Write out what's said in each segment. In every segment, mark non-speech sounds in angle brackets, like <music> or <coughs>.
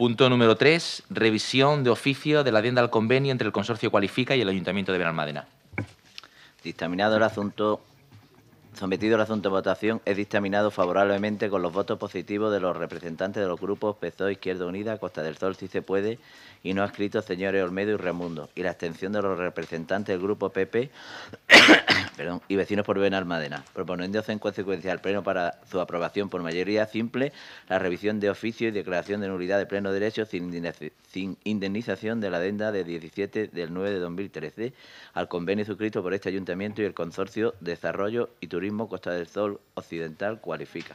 Punto número tres, revisión de oficio de la adenda al convenio entre el Consorcio Cualifica y el Ayuntamiento de Benalmádena. Dictaminado el asunto, Sometido el asunto a votación, es dictaminado favorablemente con los votos positivos de los representantes de los grupos PSOE, Izquierda Unida, Costa del Sol, si se puede, y no ha escrito, señores Olmedo y Remundo, y la abstención de los representantes del grupo PP <coughs> perdón, y Vecinos por Benalmádena, proponiendo en consecuencia al Pleno para su aprobación por mayoría simple la revisión de oficio y declaración de nulidad de pleno derecho sin indemnización de la adenda de 17 del 9 de 2013 al convenio suscrito por este Ayuntamiento y el Consorcio Desarrollo y Turismo Costa del Sol Occidental cualifica.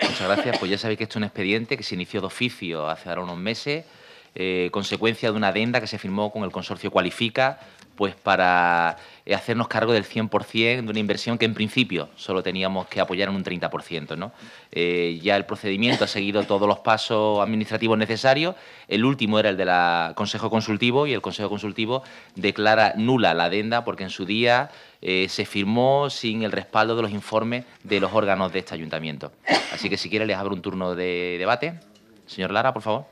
Muchas gracias. Pues ya sabéis que esto es un expediente que se inició de oficio hace ahora unos meses, eh, consecuencia de una adenda que se firmó con el consorcio Cualifica pues para eh, hacernos cargo del 100% de una inversión que en principio solo teníamos que apoyar en un 30%. ¿no? Eh, ya el procedimiento ha seguido todos los pasos administrativos necesarios. El último era el del Consejo Consultivo y el Consejo Consultivo declara nula la adenda porque en su día eh, se firmó sin el respaldo de los informes de los órganos de este ayuntamiento. Así que si quiere les abro un turno de debate. Señor Lara, por favor.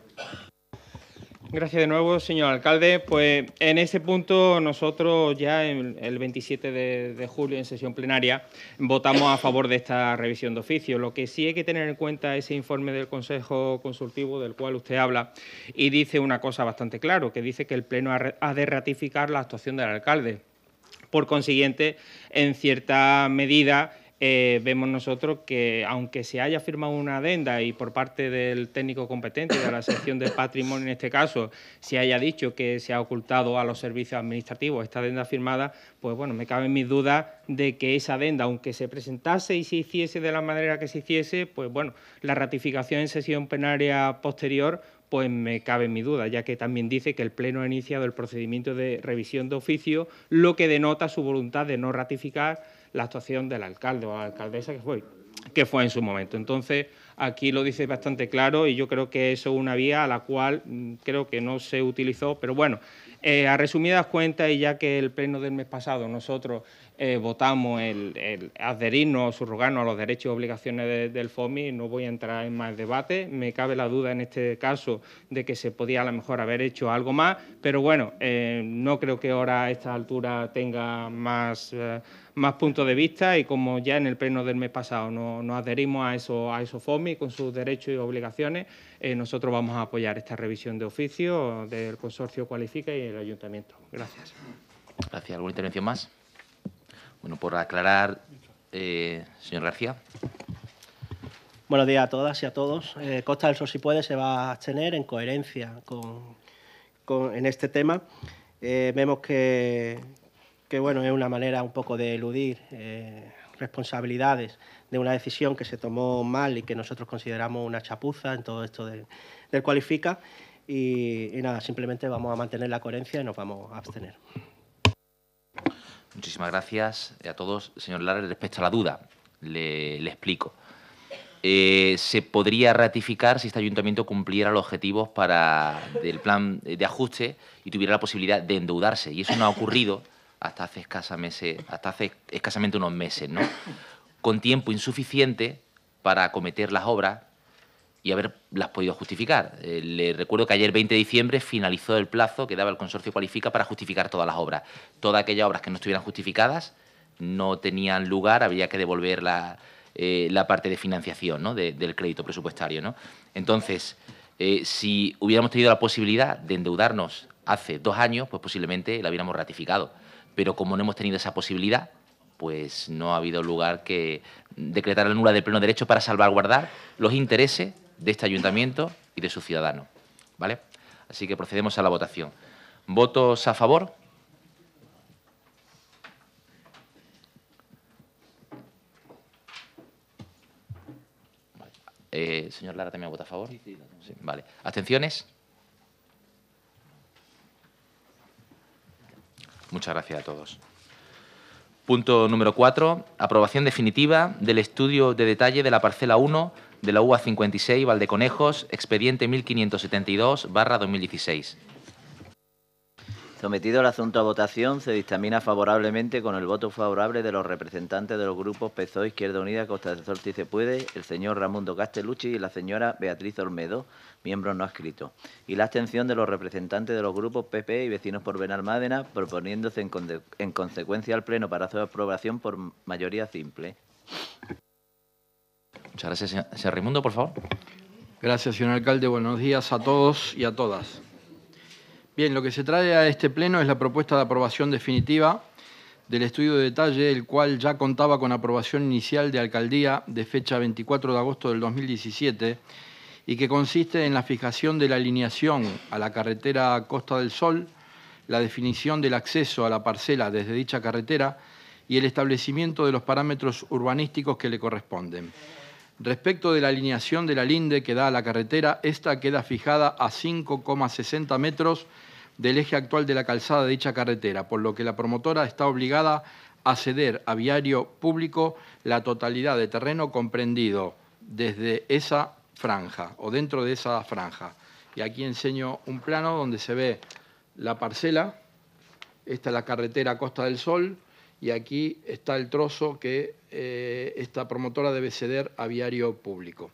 Gracias de nuevo, señor alcalde. Pues en ese punto nosotros ya el 27 de, julio en sesión plenaria votamos a favor de esta revisión de oficio. Lo que sí hay que tener en cuenta es ese informe del Consejo Consultivo del cual usted habla y dice una cosa bastante clara, que dice que el Pleno ha de ratificar la actuación del alcalde. Por consiguiente, en cierta medida eh, vemos nosotros que aunque se haya firmado una adenda y por parte del técnico competente de la sección de patrimonio en este caso se haya dicho que se ha ocultado a los servicios administrativos esta adenda firmada, pues bueno, me cabe mi duda de que esa adenda, aunque se presentase y se hiciese de la manera que se hiciese, pues bueno, la ratificación en sesión plenaria posterior pues me cabe mi duda, ya que también dice que el Pleno ha iniciado el procedimiento de revisión de oficio, lo que denota su voluntad de no ratificar la actuación del alcalde o la alcaldesa que fue, que fue en su momento. Entonces, aquí lo dice bastante claro y yo creo que eso es una vía a la cual mm, creo que no se utilizó, pero bueno, eh, a resumidas cuentas y ya que el pleno del mes pasado nosotros eh, votamos el, adherirnos o subrogarnos a los derechos y obligaciones del FOMI. No voy a entrar en más debate. Me cabe la duda en este caso de que se podía a lo mejor haber hecho algo más, pero bueno, eh, no creo que ahora a esta altura tenga más, eh, más puntos de vista y como ya en el pleno del mes pasado no, nos adherimos a eso a eso FOMI con sus derechos y obligaciones, nosotros vamos a apoyar esta revisión de oficio del Consorcio Cualifica y el Ayuntamiento. Gracias. Gracias. ¿Alguna intervención más? Bueno, por aclarar, eh, señor García. Buenos días a todas y a todos. Eh, Costa del Sol, si puede, se va a abstener en coherencia con, en este tema. Eh, vemos que, bueno, es una manera un poco de eludir eh, responsabilidades de una decisión que se tomó mal y que nosotros consideramos una chapuza en todo esto del, cualifica. y nada, simplemente vamos a mantener la coherencia y nos vamos a abstener. Muchísimas gracias a todos. Señor Lara, respecto a la duda, le, explico. Eh, se podría ratificar si este ayuntamiento cumpliera los objetivos para, del plan de ajuste y tuviera la posibilidad de endeudarse. Y eso no ha ocurrido hasta hace, hasta hace escasamente unos meses, ¿no? Con tiempo insuficiente para acometer las obras y haberlas podido justificar. Eh, le recuerdo que ayer, 20 de diciembre, finalizó el plazo que daba el consorcio Cualifica para justificar todas las obras. Todas aquellas obras que no estuvieran justificadas no tenían lugar, había que devolver la, eh, la parte de financiación ¿no? del crédito presupuestario. ¿no? Entonces, eh, si hubiéramos tenido la posibilidad de endeudarnos hace dos años, pues posiblemente la hubiéramos ratificado. Pero como no hemos tenido esa posibilidad, pues no ha habido lugar que decretar la nula del pleno derecho para salvaguardar los intereses de este ayuntamiento y de su ciudadano. ¿Vale? Así que procedemos a la votación. ¿Votos a favor? Eh, señor Lara también vota a favor. vale. ¿Abstenciones? Muchas gracias a todos. Punto número 4. Aprobación definitiva del estudio de detalle de la parcela 1 de la UA 56 Valdeconejos, expediente 1572-2016. Sometido el asunto a votación, se dictamina favorablemente con el voto favorable de los representantes de los grupos PSOE, Izquierda Unida, Costa del Sol, puede, el señor Ramundo Castellucci y la señora Beatriz Olmedo, miembros no adscritos, y la abstención de los representantes de los grupos PP y Vecinos por Benalmádena, proponiéndose en, consecuencia al Pleno para su aprobación por mayoría simple. Muchas gracias, señor Raimundo, por favor. Gracias, señor alcalde. Buenos días a todos y a todas. Bien, lo que se trae a este pleno es la propuesta de aprobación definitiva del estudio de detalle, el cual ya contaba con aprobación inicial de alcaldía de fecha 24 de agosto del 2017 y que consiste en la fijación de la alineación a la carretera Costa del Sol, la definición del acceso a la parcela desde dicha carretera y el establecimiento de los parámetros urbanísticos que le corresponden. Respecto de la alineación de la linde que da a la carretera, esta queda fijada a 5,60 metros del eje actual de la calzada de dicha carretera, por lo que la promotora está obligada a ceder a viario público la totalidad de terreno comprendido desde esa franja o dentro de esa franja. Y aquí enseño un plano donde se ve la parcela, esta es la carretera Costa del Sol y aquí está el trozo que eh, esta promotora debe ceder a viario público.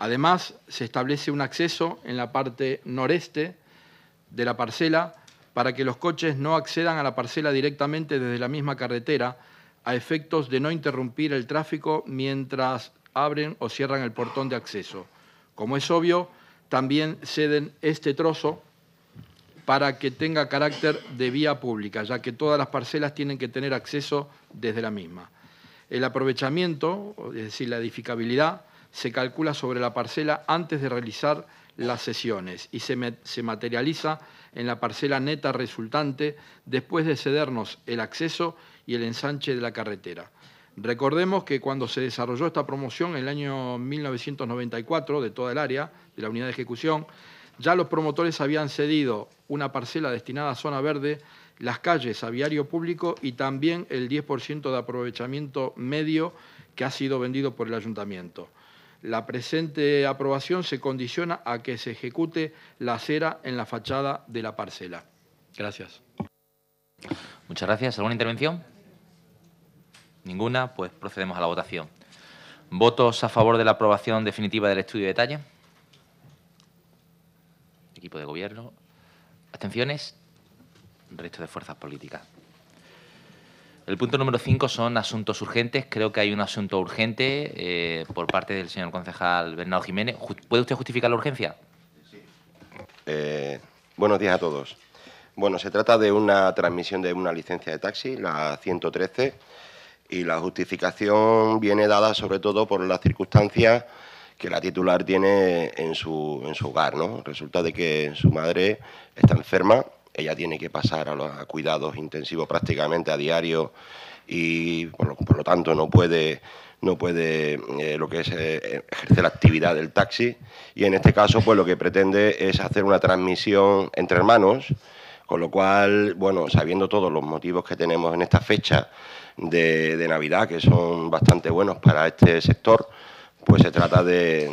Además, se establece un acceso en la parte noreste de la parcela para que los coches no accedan a la parcela directamente desde la misma carretera a efectos de no interrumpir el tráfico mientras abren o cierran el portón de acceso. Como es obvio, también ceden este trozo para que tenga carácter de vía pública, ya que todas las parcelas tienen que tener acceso desde la misma. El aprovechamiento, es decir, la edificabilidad, se calcula sobre la parcela antes de realizar las sesiones y se, se materializa en la parcela neta resultante después de cedernos el acceso y el ensanche de la carretera. Recordemos que cuando se desarrolló esta promoción en el año 1994 de toda el área de la unidad de ejecución, ya los promotores habían cedido una parcela destinada a zona verde, las calles a viario público y también el 10% de aprovechamiento medio que ha sido vendido por el ayuntamiento. La presente aprobación se condiciona a que se ejecute la acera en la fachada de la parcela. Gracias. Muchas gracias. ¿Alguna intervención? Ninguna. Pues procedemos a la votación. ¿Votos a favor de la aprobación definitiva del estudio de detalle? Equipo de gobierno. ¿Abstenciones? Resto de fuerzas políticas. El punto número 5 son asuntos urgentes. Creo que hay un asunto urgente eh, por parte del señor concejal Bernardo Jiménez. ¿Puede usted justificar la urgencia? Sí. Eh, buenos días a todos. Bueno, se trata de una transmisión de una licencia de taxi, la 113, y la justificación viene dada sobre todo por las circunstancias que la titular tiene en su, en su hogar. ¿no? Resulta de que su madre está enferma ella tiene que pasar a los cuidados intensivos prácticamente a diario y por lo, tanto no puede no puede eh, lo que es eh, ejercer la actividad del taxi y en este caso pues lo que pretende es hacer una transmisión entre hermanos con lo cual bueno sabiendo todos los motivos que tenemos en esta fecha de navidad que son bastante buenos para este sector pues se trata de,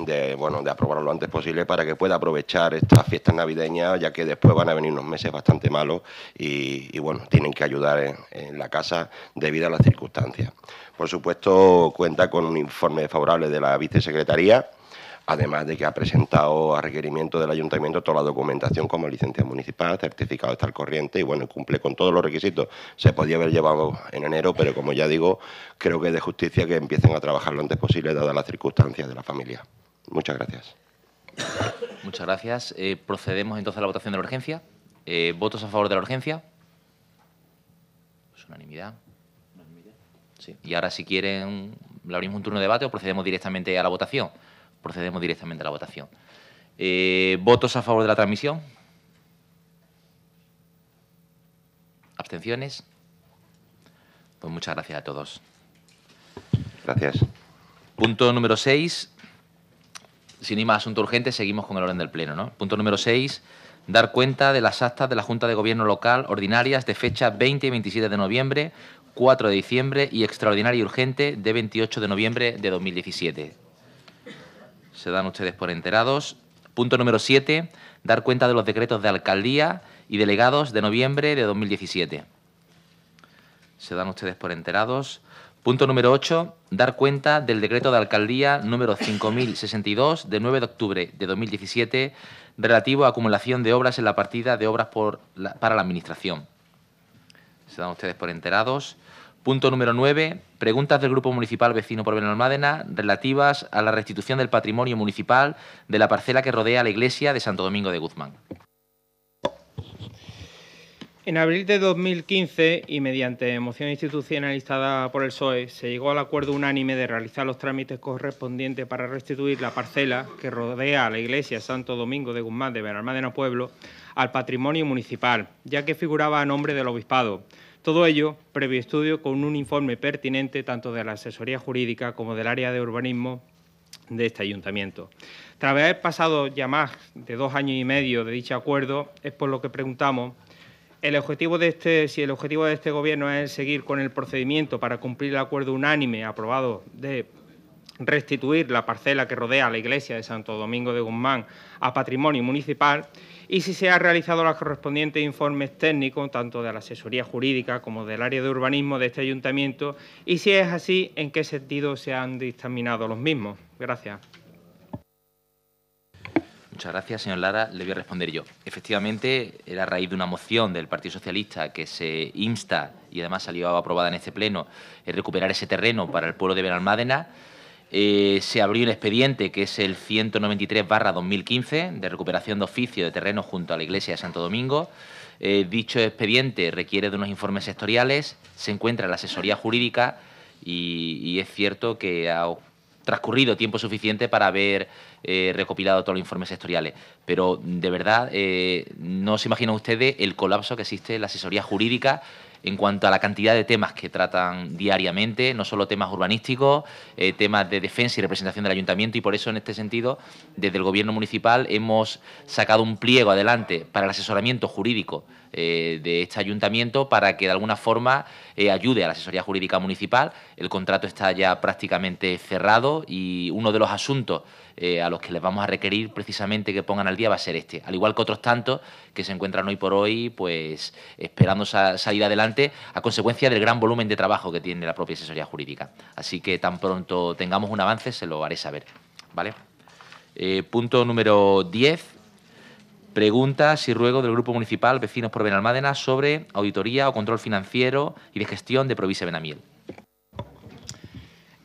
aprobarlo lo antes posible para que pueda aprovechar estas fiestas navideñas, ya que después van a venir unos meses bastante malos y, bueno, tienen que ayudar en, en la casa debido a las circunstancias. Por supuesto, cuenta con un informe favorable de la vicesecretaría además de que ha presentado a requerimiento del ayuntamiento toda la documentación como licencia municipal, certificado de estar corriente y bueno, cumple con todos los requisitos. Se podía haber llevado en enero, pero como ya digo, creo que es de justicia que empiecen a trabajar lo antes posible, dadas las circunstancias de la familia. Muchas gracias. Muchas gracias. Eh, procedemos entonces a la votación de la urgencia. Eh, ¿Votos a favor de la urgencia? Pues unanimidad. Sí. Y ahora, si quieren, le abrimos un turno de debate o procedemos directamente a la votación procedemos directamente a la votación. Eh, ¿Votos a favor de la transmisión? ¿Abstenciones? Pues muchas gracias a todos. Gracias. Punto número 6. Sin más asunto urgente, seguimos con el orden del Pleno. ¿no? Punto número 6. Dar cuenta de las actas de la Junta de Gobierno Local ordinarias de fecha 20 y 27 de noviembre, 4 de diciembre y extraordinaria y urgente de 28 de noviembre de 2017 se dan ustedes por enterados. Punto número 7, dar cuenta de los decretos de alcaldía y delegados de noviembre de 2017. Se dan ustedes por enterados. Punto número 8, dar cuenta del decreto de alcaldía número 5062 de 9 de octubre de 2017 relativo a acumulación de obras en la partida de obras para la Administración. Se dan ustedes por enterados. Punto número 9, preguntas del Grupo Municipal Vecino por Benalmádena relativas a la restitución del patrimonio municipal de la parcela que rodea la iglesia de Santo Domingo de Guzmán. En abril de 2015, y mediante moción institucional por el SOE se llegó al acuerdo unánime de realizar los trámites correspondientes para restituir la parcela que rodea a la iglesia Santo Domingo de Guzmán de Benalmádena Pueblo al patrimonio municipal, ya que figuraba a nombre del obispado todo ello, previo estudio con un informe pertinente tanto de la asesoría jurídica como del área de urbanismo de este ayuntamiento. Tras haber pasado ya más de dos años y medio de dicho acuerdo, es por lo que preguntamos el objetivo de este, si el objetivo de este Gobierno es seguir con el procedimiento para cumplir el acuerdo unánime aprobado de restituir la parcela que rodea la iglesia de Santo Domingo de Guzmán a patrimonio municipal y si se han realizado los correspondientes informes técnicos, tanto de la asesoría jurídica como del área de urbanismo de este ayuntamiento, y si es así, en qué sentido se han dictaminado los mismos. Gracias. Muchas gracias, señor Lara. Le voy a responder yo. Efectivamente, era a raíz de una moción del Partido Socialista que se insta, y además salió aprobada en este pleno, es recuperar ese terreno para el pueblo de Benalmádena. Eh, se abrió un expediente que es el 193-2015 de recuperación de oficio de terreno junto a la iglesia de Santo Domingo. Eh, dicho expediente requiere de unos informes sectoriales, se encuentra en la asesoría jurídica y, es cierto que ha transcurrido tiempo suficiente para haber eh, recopilado todos los informes sectoriales. Pero de verdad, no se imaginan ustedes el colapso que existe en la asesoría jurídica en cuanto a la cantidad de temas que tratan diariamente, no solo temas urbanísticos, eh, temas de defensa y representación del ayuntamiento y por eso en este sentido desde el gobierno municipal hemos sacado un pliego adelante para el asesoramiento jurídico eh, de este ayuntamiento para que de alguna forma eh, ayude a la asesoría jurídica municipal. El contrato está ya prácticamente cerrado y uno de los asuntos eh, a los que les vamos a requerir precisamente que pongan al día va a ser este, al igual que otros tantos que se encuentran hoy por hoy, pues esperando salir adelante a consecuencia del gran volumen de trabajo que tiene la propia asesoría jurídica. Así que tan pronto tengamos un avance se lo haré saber. ¿Vale? Eh, punto número 10. Preguntas y ruego del Grupo Municipal Vecinos por Benalmádena sobre auditoría o control financiero y de gestión de Provise Benamiel.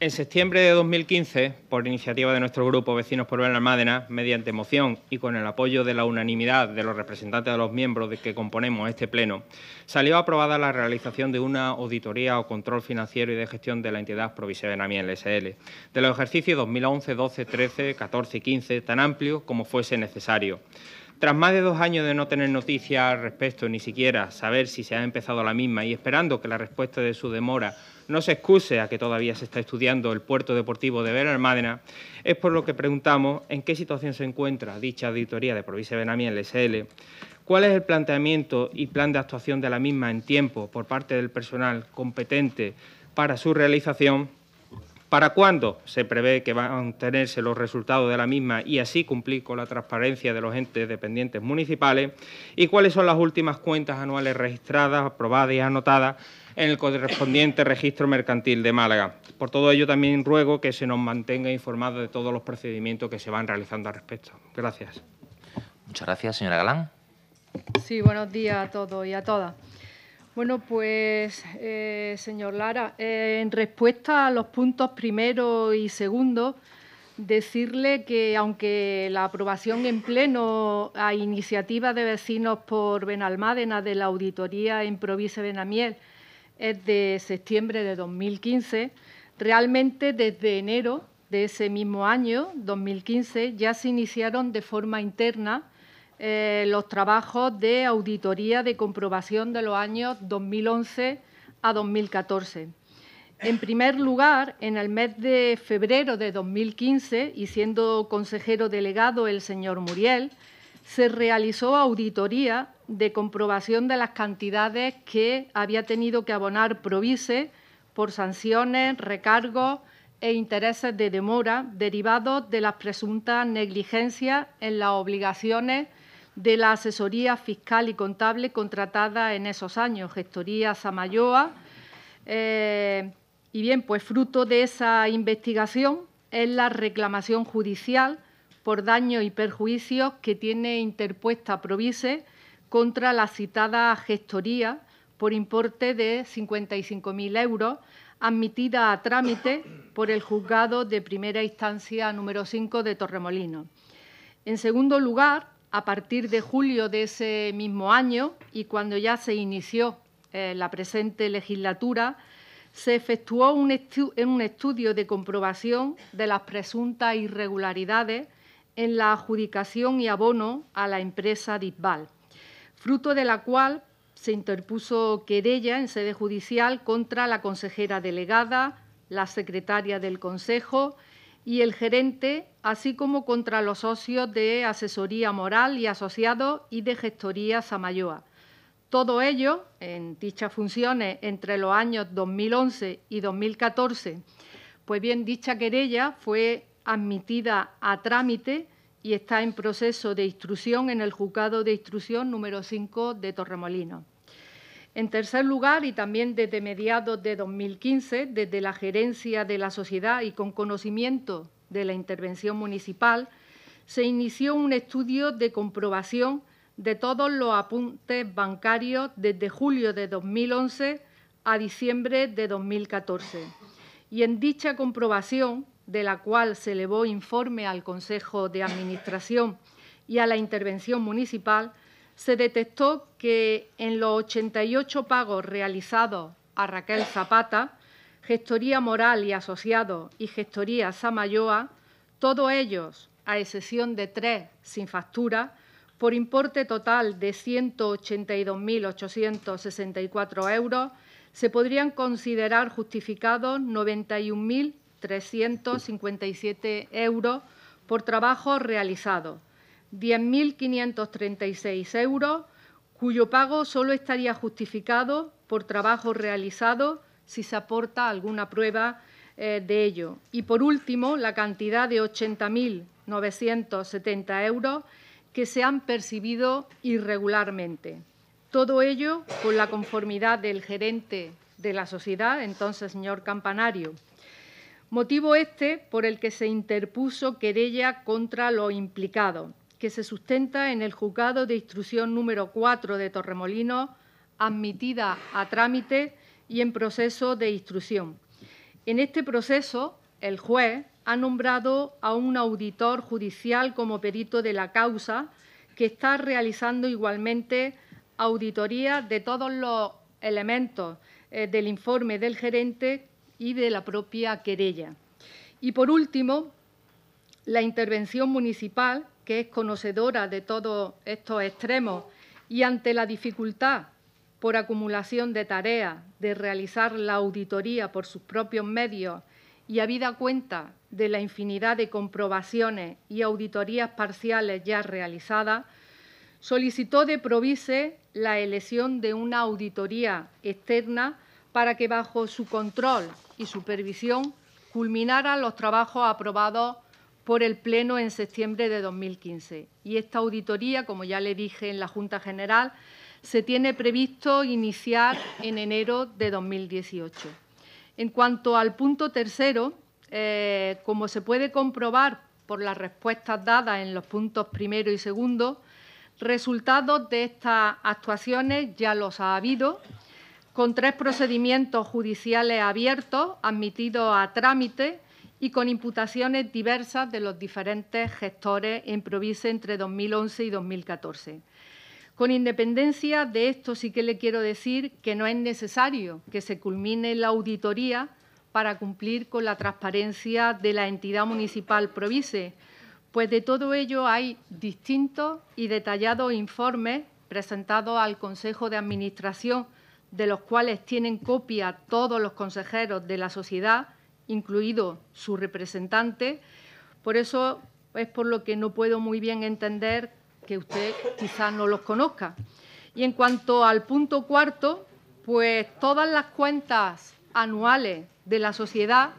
En septiembre de 2015, por iniciativa de nuestro grupo Vecinos por de Almádena, mediante moción y con el apoyo de la unanimidad de los representantes de los miembros de que componemos este Pleno, salió aprobada la realización de una auditoría o control financiero y de gestión de la entidad Provisión de SL, de los ejercicios 2011, 12, 13, 14 y 15, tan amplio como fuese necesario. Tras más de dos años de no tener noticias al respecto, ni siquiera saber si se ha empezado la misma, y esperando que la respuesta de su demora no se excuse a que todavía se está estudiando el puerto deportivo de Benalmádena, es por lo que preguntamos en qué situación se encuentra dicha auditoría de Provincia el SL, cuál es el planteamiento y plan de actuación de la misma en tiempo por parte del personal competente para su realización ¿Para cuándo se prevé que van a tenerse los resultados de la misma y así cumplir con la transparencia de los entes dependientes municipales? ¿Y cuáles son las últimas cuentas anuales registradas, aprobadas y anotadas en el correspondiente registro mercantil de Málaga? Por todo ello, también ruego que se nos mantenga informado de todos los procedimientos que se van realizando al respecto. Gracias. Muchas gracias, señora Galán. Sí, buenos días a todos y a todas. Bueno, pues, eh, señor Lara, eh, en respuesta a los puntos primero y segundo, decirle que aunque la aprobación en pleno a iniciativa de vecinos por Benalmádena de la auditoría en Provincia Benamiel es de septiembre de 2015, realmente desde enero de ese mismo año, 2015, ya se iniciaron de forma interna eh, los trabajos de auditoría de comprobación de los años 2011 a 2014. En primer lugar, en el mes de febrero de 2015, y siendo consejero delegado el señor Muriel, se realizó auditoría de comprobación de las cantidades que había tenido que abonar Provise por sanciones, recargos e intereses de demora derivados de las presuntas negligencias en las obligaciones de la asesoría fiscal y contable contratada en esos años, Gestoría Samayoa. Eh, y bien, pues fruto de esa investigación es la reclamación judicial por daños y perjuicios que tiene interpuesta Provise contra la citada gestoría por importe de 55.000 euros, admitida a trámite por el juzgado de primera instancia número 5 de Torremolino. En segundo lugar, a partir de julio de ese mismo año y cuando ya se inició eh, la presente legislatura, se efectuó un, un estudio de comprobación de las presuntas irregularidades en la adjudicación y abono a la empresa Disbal, fruto de la cual se interpuso querella en sede judicial contra la consejera delegada, la secretaria del Consejo, y el gerente, así como contra los socios de asesoría moral y asociados y de gestoría Samayoa. Todo ello, en dichas funciones entre los años 2011 y 2014, pues bien, dicha querella fue admitida a trámite y está en proceso de instrucción en el juzgado de instrucción número 5 de Torremolinos. En tercer lugar, y también desde mediados de 2015, desde la gerencia de la sociedad y con conocimiento de la intervención municipal, se inició un estudio de comprobación de todos los apuntes bancarios desde julio de 2011 a diciembre de 2014. Y en dicha comprobación, de la cual se elevó informe al Consejo de Administración y a la intervención municipal, se detectó que en los 88 pagos realizados a Raquel Zapata, Gestoría Moral y asociado y Gestoría Samayoa, todos ellos, a excepción de tres sin factura, por importe total de 182.864 euros, se podrían considerar justificados 91.357 euros por trabajo realizado, 10.536 euros cuyo pago solo estaría justificado por trabajo realizado si se aporta alguna prueba eh, de ello. Y, por último, la cantidad de 80.970 euros que se han percibido irregularmente. Todo ello con la conformidad del gerente de la sociedad, entonces señor Campanario. Motivo este por el que se interpuso querella contra lo implicado que se sustenta en el juzgado de instrucción número 4 de Torremolinos, admitida a trámite y en proceso de instrucción. En este proceso, el juez ha nombrado a un auditor judicial como perito de la causa, que está realizando igualmente auditoría de todos los elementos eh, del informe del gerente y de la propia querella. Y por último, la intervención municipal que es conocedora de todos estos extremos y ante la dificultad por acumulación de tareas de realizar la auditoría por sus propios medios y habida cuenta de la infinidad de comprobaciones y auditorías parciales ya realizadas, solicitó de Provise la elección de una auditoría externa para que bajo su control y supervisión culminaran los trabajos aprobados por el Pleno en septiembre de 2015. Y esta auditoría, como ya le dije en la Junta General, se tiene previsto iniciar en enero de 2018. En cuanto al punto tercero, eh, como se puede comprobar por las respuestas dadas en los puntos primero y segundo, resultados de estas actuaciones ya los ha habido, con tres procedimientos judiciales abiertos, admitidos a trámite, y con imputaciones diversas de los diferentes gestores en Provise entre 2011 y 2014. Con independencia de esto, sí que le quiero decir que no es necesario que se culmine la auditoría para cumplir con la transparencia de la entidad municipal Provise, pues de todo ello hay distintos y detallados informes presentados al Consejo de Administración, de los cuales tienen copia todos los consejeros de la sociedad, incluido su representante. Por eso es por lo que no puedo muy bien entender que usted quizás no los conozca. Y en cuanto al punto cuarto, pues todas las cuentas anuales de la sociedad,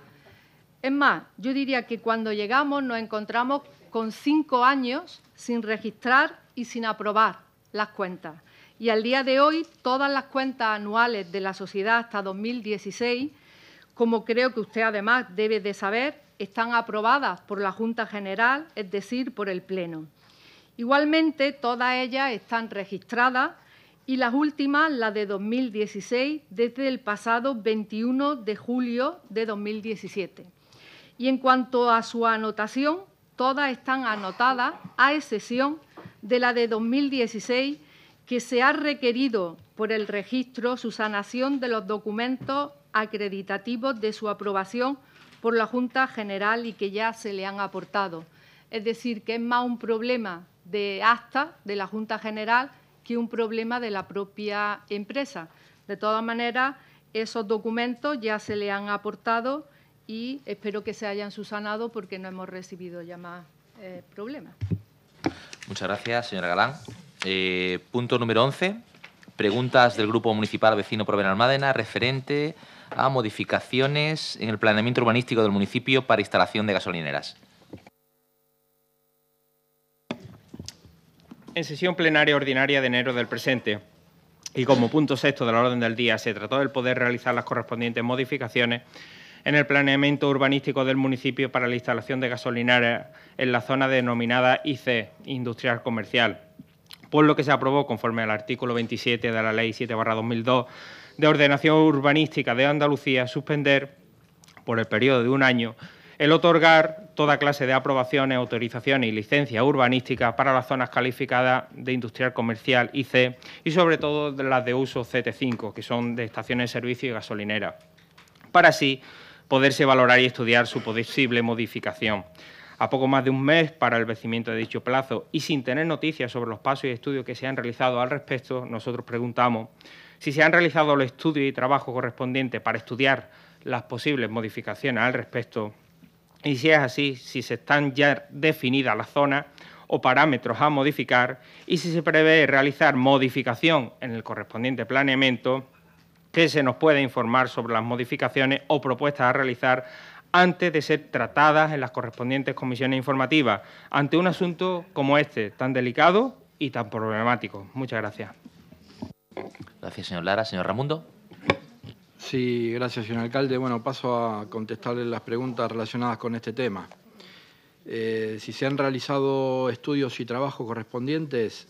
es más, yo diría que cuando llegamos nos encontramos con cinco años sin registrar y sin aprobar las cuentas. Y al día de hoy, todas las cuentas anuales de la sociedad hasta 2016 como creo que usted además debe de saber, están aprobadas por la Junta General, es decir, por el Pleno. Igualmente, todas ellas están registradas y las últimas, la de 2016, desde el pasado 21 de julio de 2017. Y en cuanto a su anotación, todas están anotadas, a excepción de la de 2016, que se ha requerido por el registro su sanación de los documentos acreditativos de su aprobación por la Junta General y que ya se le han aportado. Es decir, que es más un problema de acta de la Junta General que un problema de la propia empresa. De todas maneras, esos documentos ya se le han aportado y espero que se hayan susanado porque no hemos recibido ya más eh, problemas. Muchas gracias, señora Galán. Eh, punto número 11. Preguntas del Grupo Municipal Vecino Provenalmádena referente a modificaciones en el planeamiento urbanístico del municipio para instalación de gasolineras. En sesión plenaria ordinaria de enero del presente, y como punto sexto de la orden del día, se trató del poder realizar las correspondientes modificaciones en el planeamiento urbanístico del municipio para la instalación de gasolineras en la zona denominada IC, Industrial Comercial, por lo que se aprobó conforme al artículo 27 de la Ley 7-2002 de ordenación urbanística de Andalucía suspender por el periodo de un año el otorgar toda clase de aprobaciones, autorizaciones y licencias urbanísticas para las zonas calificadas de industrial comercial IC y sobre todo las de uso CT5, que son de estaciones de servicio y gasolineras, para así poderse valorar y estudiar su posible modificación. A poco más de un mes para el vencimiento de dicho plazo y sin tener noticias sobre los pasos y estudios que se han realizado al respecto, nosotros preguntamos si se han realizado los estudios y trabajo correspondientes para estudiar las posibles modificaciones al respecto y si es así, si se están ya definidas las zonas o parámetros a modificar y si se prevé realizar modificación en el correspondiente planeamiento que se nos pueda informar sobre las modificaciones o propuestas a realizar antes de ser tratadas en las correspondientes comisiones informativas ante un asunto como este, tan delicado y tan problemático. Muchas gracias. Gracias, señor Lara. Señor Ramundo. Sí, gracias, señor alcalde. Bueno, paso a contestarle las preguntas relacionadas con este tema. Eh, si se han realizado estudios y trabajos correspondientes,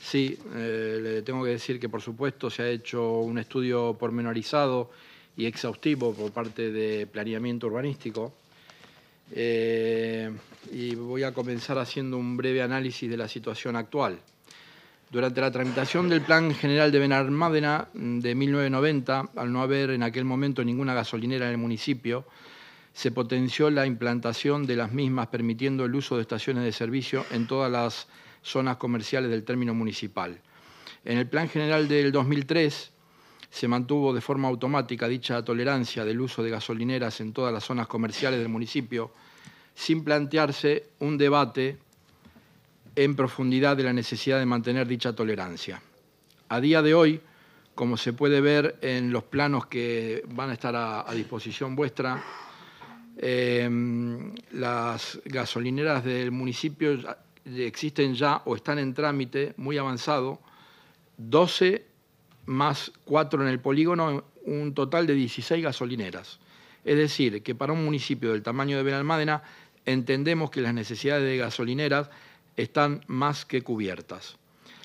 sí, eh, le tengo que decir que por supuesto se ha hecho un estudio pormenorizado y exhaustivo por parte de planeamiento urbanístico. Eh, y voy a comenzar haciendo un breve análisis de la situación actual. Durante la tramitación del Plan General de Benalmádena mm, de 1990, al no haber en aquel momento ninguna gasolinera en el municipio, se potenció la implantación de las mismas, permitiendo el uso de estaciones de servicio en todas las zonas comerciales del término municipal. En el Plan General del 2003 se mantuvo de forma automática dicha tolerancia del uso de gasolineras en todas las zonas comerciales del municipio, sin plantearse un debate en profundidad de la necesidad de mantener dicha tolerancia. A día de hoy, como se puede ver en los planos que van a estar a, disposición vuestra, em, las gasolineras del municipio existen ya o están en trámite muy avanzado, 12 más 4 en el polígono, un total de 16 gasolineras. Es decir, que para un municipio del tamaño de Benalmádena entendemos que las necesidades de gasolineras están más que cubiertas.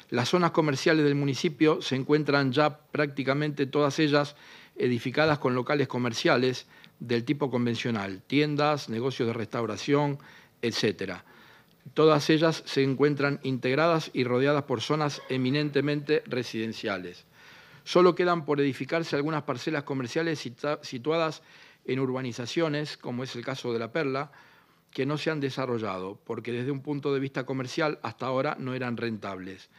Las zonas comerciales del municipio se encuentran ya prácticamente todas ellas edificadas con locales comerciales del tipo convencional, tiendas, negocios de restauración, etc. Todas ellas se encuentran integradas y rodeadas por zonas eminentemente residenciales. Solo quedan por edificarse algunas parcelas comerciales situadas en urbanizaciones, como es el caso de La Perla, que no se han desarrollado, porque desde un punto de vista comercial hasta ahora no eran rentables,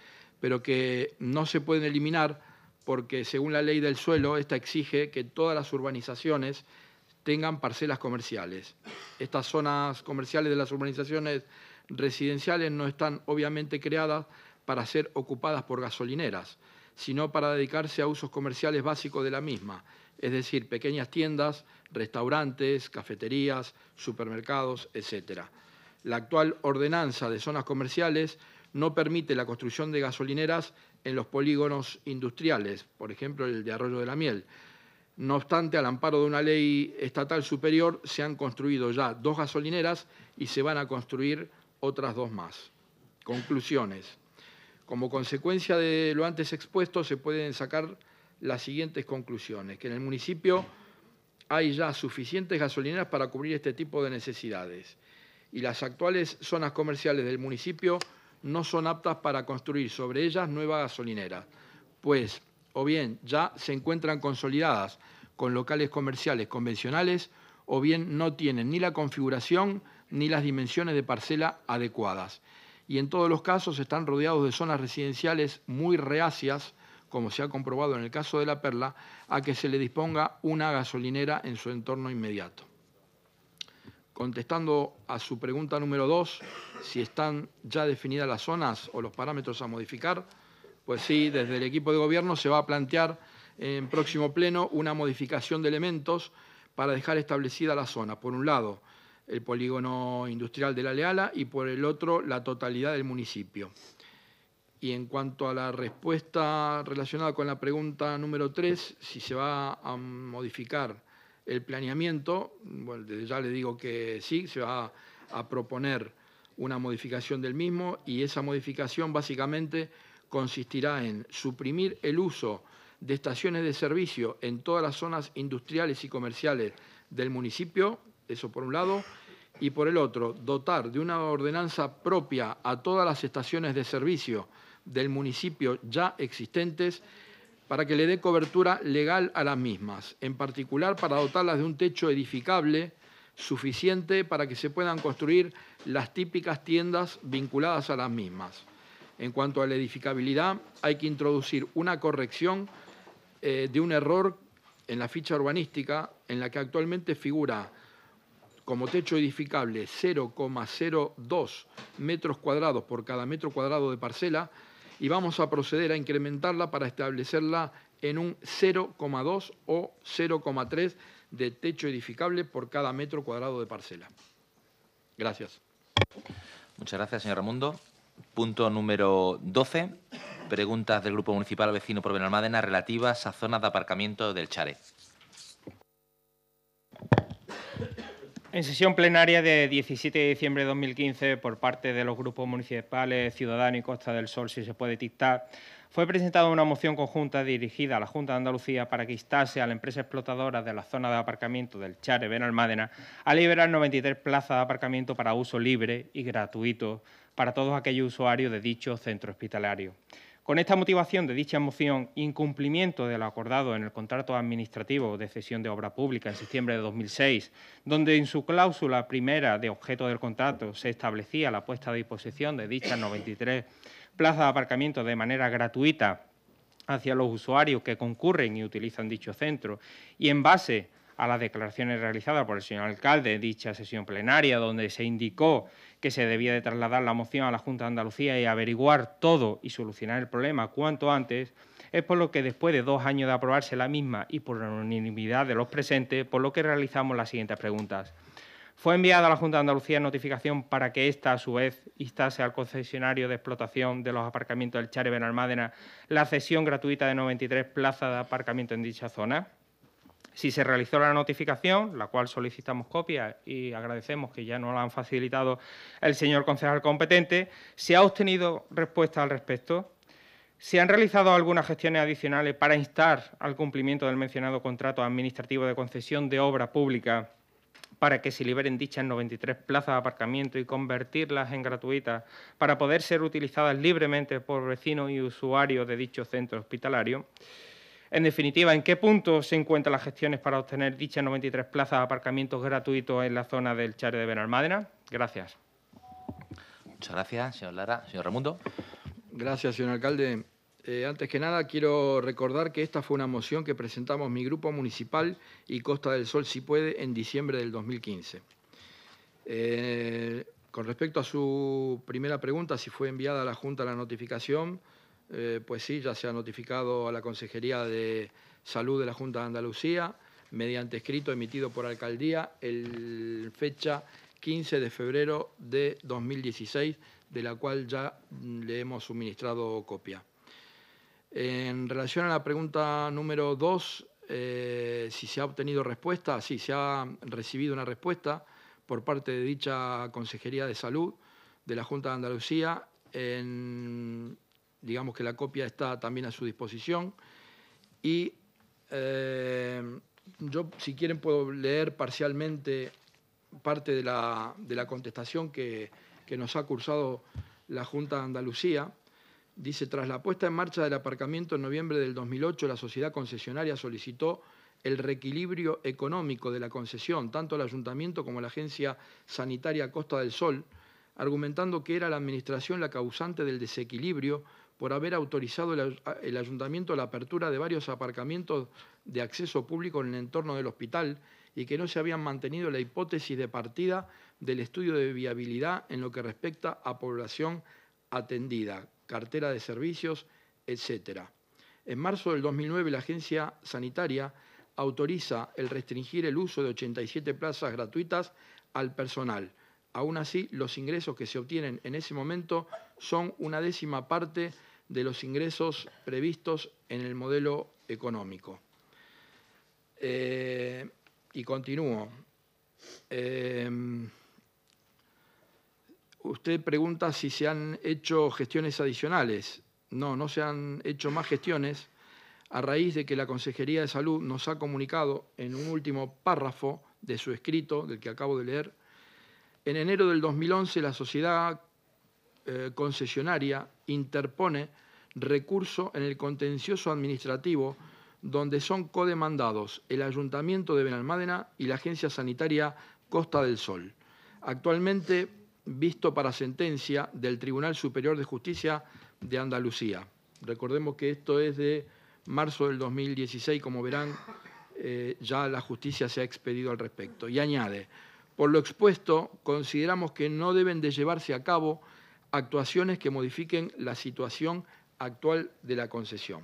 pero que no se pueden eliminar porque según la ley del suelo, esta exige que todas las urbanizaciones tengan parcelas comerciales. Estas zonas comerciales de las urbanizaciones residenciales no están obviamente creadas para ser ocupadas por gasolineras, sino para dedicarse a usos comerciales básicos de la misma es decir, pequeñas tiendas, restaurantes, cafeterías, supermercados, etc. La actual ordenanza de zonas comerciales no permite la construcción de gasolineras en los polígonos industriales, por ejemplo el de Arroyo de la Miel. No obstante, al amparo de una ley estatal superior, se han construido ya dos gasolineras y se van a construir otras dos más. Conclusiones. Como consecuencia de lo antes expuesto, se pueden sacar las siguientes conclusiones, que en el municipio hay ya suficientes gasolineras para cubrir este tipo de necesidades y las actuales zonas comerciales del municipio no son aptas para construir sobre ellas nuevas gasolineras, pues o bien ya se encuentran consolidadas con locales comerciales convencionales o bien no tienen ni la configuración ni las dimensiones de parcela adecuadas. Y en todos los casos están rodeados de zonas residenciales muy reacias como se ha comprobado en el caso de La Perla, a que se le disponga una gasolinera en su entorno inmediato. Contestando a su pregunta número dos, si están ya definidas las zonas o los parámetros a modificar, pues sí, desde el equipo de gobierno se va a plantear en próximo pleno una modificación de elementos para dejar establecida la zona. Por un lado, el polígono industrial de La Leala y por el otro, la totalidad del municipio. Y en cuanto a la respuesta relacionada con la pregunta número 3, si se va a modificar el planeamiento, bueno, ya le digo que sí, se va a proponer una modificación del mismo y esa modificación básicamente consistirá en suprimir el uso de estaciones de servicio en todas las zonas industriales y comerciales del municipio, eso por un lado, y por el otro, dotar de una ordenanza propia a todas las estaciones de servicio del municipio ya existentes para que le dé cobertura legal a las mismas, en particular para dotarlas de un techo edificable suficiente para que se puedan construir las típicas tiendas vinculadas a las mismas. En cuanto a la edificabilidad, hay que introducir una corrección eh, de un error en la ficha urbanística en la que actualmente figura como techo edificable 0,02 metros cuadrados por cada metro cuadrado de parcela, y vamos a proceder a incrementarla para establecerla en un 0,2 o 0,3 de techo edificable por cada metro cuadrado de parcela. Gracias. Muchas gracias, señor Ramundo. Punto número 12. Preguntas del Grupo Municipal Vecino por Benalmádena relativas a zonas de aparcamiento del Chare. En sesión plenaria de 17 de diciembre de 2015, por parte de los grupos municipales Ciudadanos y Costa del Sol, si se puede dictar, fue presentada una moción conjunta dirigida a la Junta de Andalucía para que instase a la empresa explotadora de la zona de aparcamiento del Chare Benalmádena a liberar 93 plazas de aparcamiento para uso libre y gratuito para todos aquellos usuarios de dicho centro hospitalario. Con esta motivación de dicha moción, incumplimiento de lo acordado en el contrato administrativo de cesión de obra pública en septiembre de 2006, donde en su cláusula primera de objeto del contrato se establecía la puesta a disposición de dichas 93 plazas de aparcamiento de manera gratuita hacia los usuarios que concurren y utilizan dicho centro, y en base a las declaraciones realizadas por el señor alcalde en dicha sesión plenaria, donde se indicó que se debía de trasladar la moción a la Junta de Andalucía y averiguar todo y solucionar el problema cuanto antes, es por lo que después de dos años de aprobarse la misma y por la unanimidad de los presentes, por lo que realizamos las siguientes preguntas. Fue enviada a la Junta de Andalucía notificación para que ésta, a su vez, instase al concesionario de explotación de los aparcamientos del Chare Benalmádena la cesión gratuita de 93 plazas de aparcamiento en dicha zona. Si se realizó la notificación, la cual solicitamos copia y agradecemos que ya nos la han facilitado el señor concejal competente, ¿se ha obtenido respuesta al respecto? ¿Se han realizado algunas gestiones adicionales para instar al cumplimiento del mencionado contrato administrativo de concesión de obra pública para que se liberen dichas 93 plazas de aparcamiento y convertirlas en gratuitas para poder ser utilizadas libremente por vecinos y usuarios de dicho centro hospitalario? En definitiva, ¿en qué punto se encuentran las gestiones para obtener dichas 93 plazas de aparcamientos gratuitos en la zona del Char de Benalmádena? Gracias. Muchas gracias, señor Lara. Señor Ramundo. Gracias, señor alcalde. Eh, antes que nada, quiero recordar que esta fue una moción que presentamos mi grupo municipal y Costa del Sol, si puede, en diciembre del 2015. Eh, con respecto a su primera pregunta, si fue enviada a la Junta la notificación, eh, pues sí, ya se ha notificado a la Consejería de Salud de la Junta de Andalucía mediante escrito emitido por Alcaldía el fecha 15 de febrero de 2016, de la cual ya mm, le hemos suministrado copia. En relación a la pregunta número 2, eh, si se ha obtenido respuesta, sí, se ha recibido una respuesta por parte de dicha Consejería de Salud de la Junta de Andalucía en digamos que la copia está también a su disposición. Y eh, yo, si quieren, puedo leer parcialmente parte de la, contestación que, que nos ha cursado la Junta de Andalucía. Dice, tras la puesta en marcha del aparcamiento en noviembre del 2008, la sociedad concesionaria solicitó el reequilibrio económico de la concesión, tanto el ayuntamiento como la agencia sanitaria Costa del Sol, argumentando que era la administración la causante del desequilibrio por haber autorizado ah, el, ayuntamiento la apertura de varios aparcamientos de acceso público en el entorno del hospital y que no se habían mantenido la hipótesis de partida del estudio de viabilidad en lo que respecta a población atendida, cartera de servicios, etc. En marzo del 2009, la agencia sanitaria autoriza el restringir el uso de 87 plazas gratuitas al personal. Aún así, los ingresos que se obtienen en ese momento son una décima parte de los ingresos previstos en el modelo económico. Eh, y continúo. Em, usted pregunta si se han hecho gestiones adicionales. No, no se han hecho más gestiones a raíz de que la Consejería de Salud nos ha comunicado en un último párrafo de su escrito, del que acabo de leer, en enero del 2011 la sociedad eh, concesionaria interpone recurso en el contencioso administrativo donde son codemandados el Ayuntamiento de Benalmádena y la Agencia Sanitaria Costa del Sol. Actualmente visto para sentencia del Tribunal Superior de Justicia de Andalucía. Recordemos que esto es de marzo del 2016, como verán, eh, ya la justicia se ha expedido al respecto. Y añade, por lo expuesto, consideramos que no deben de llevarse a cabo actuaciones que modifiquen la situación actual de la concesión.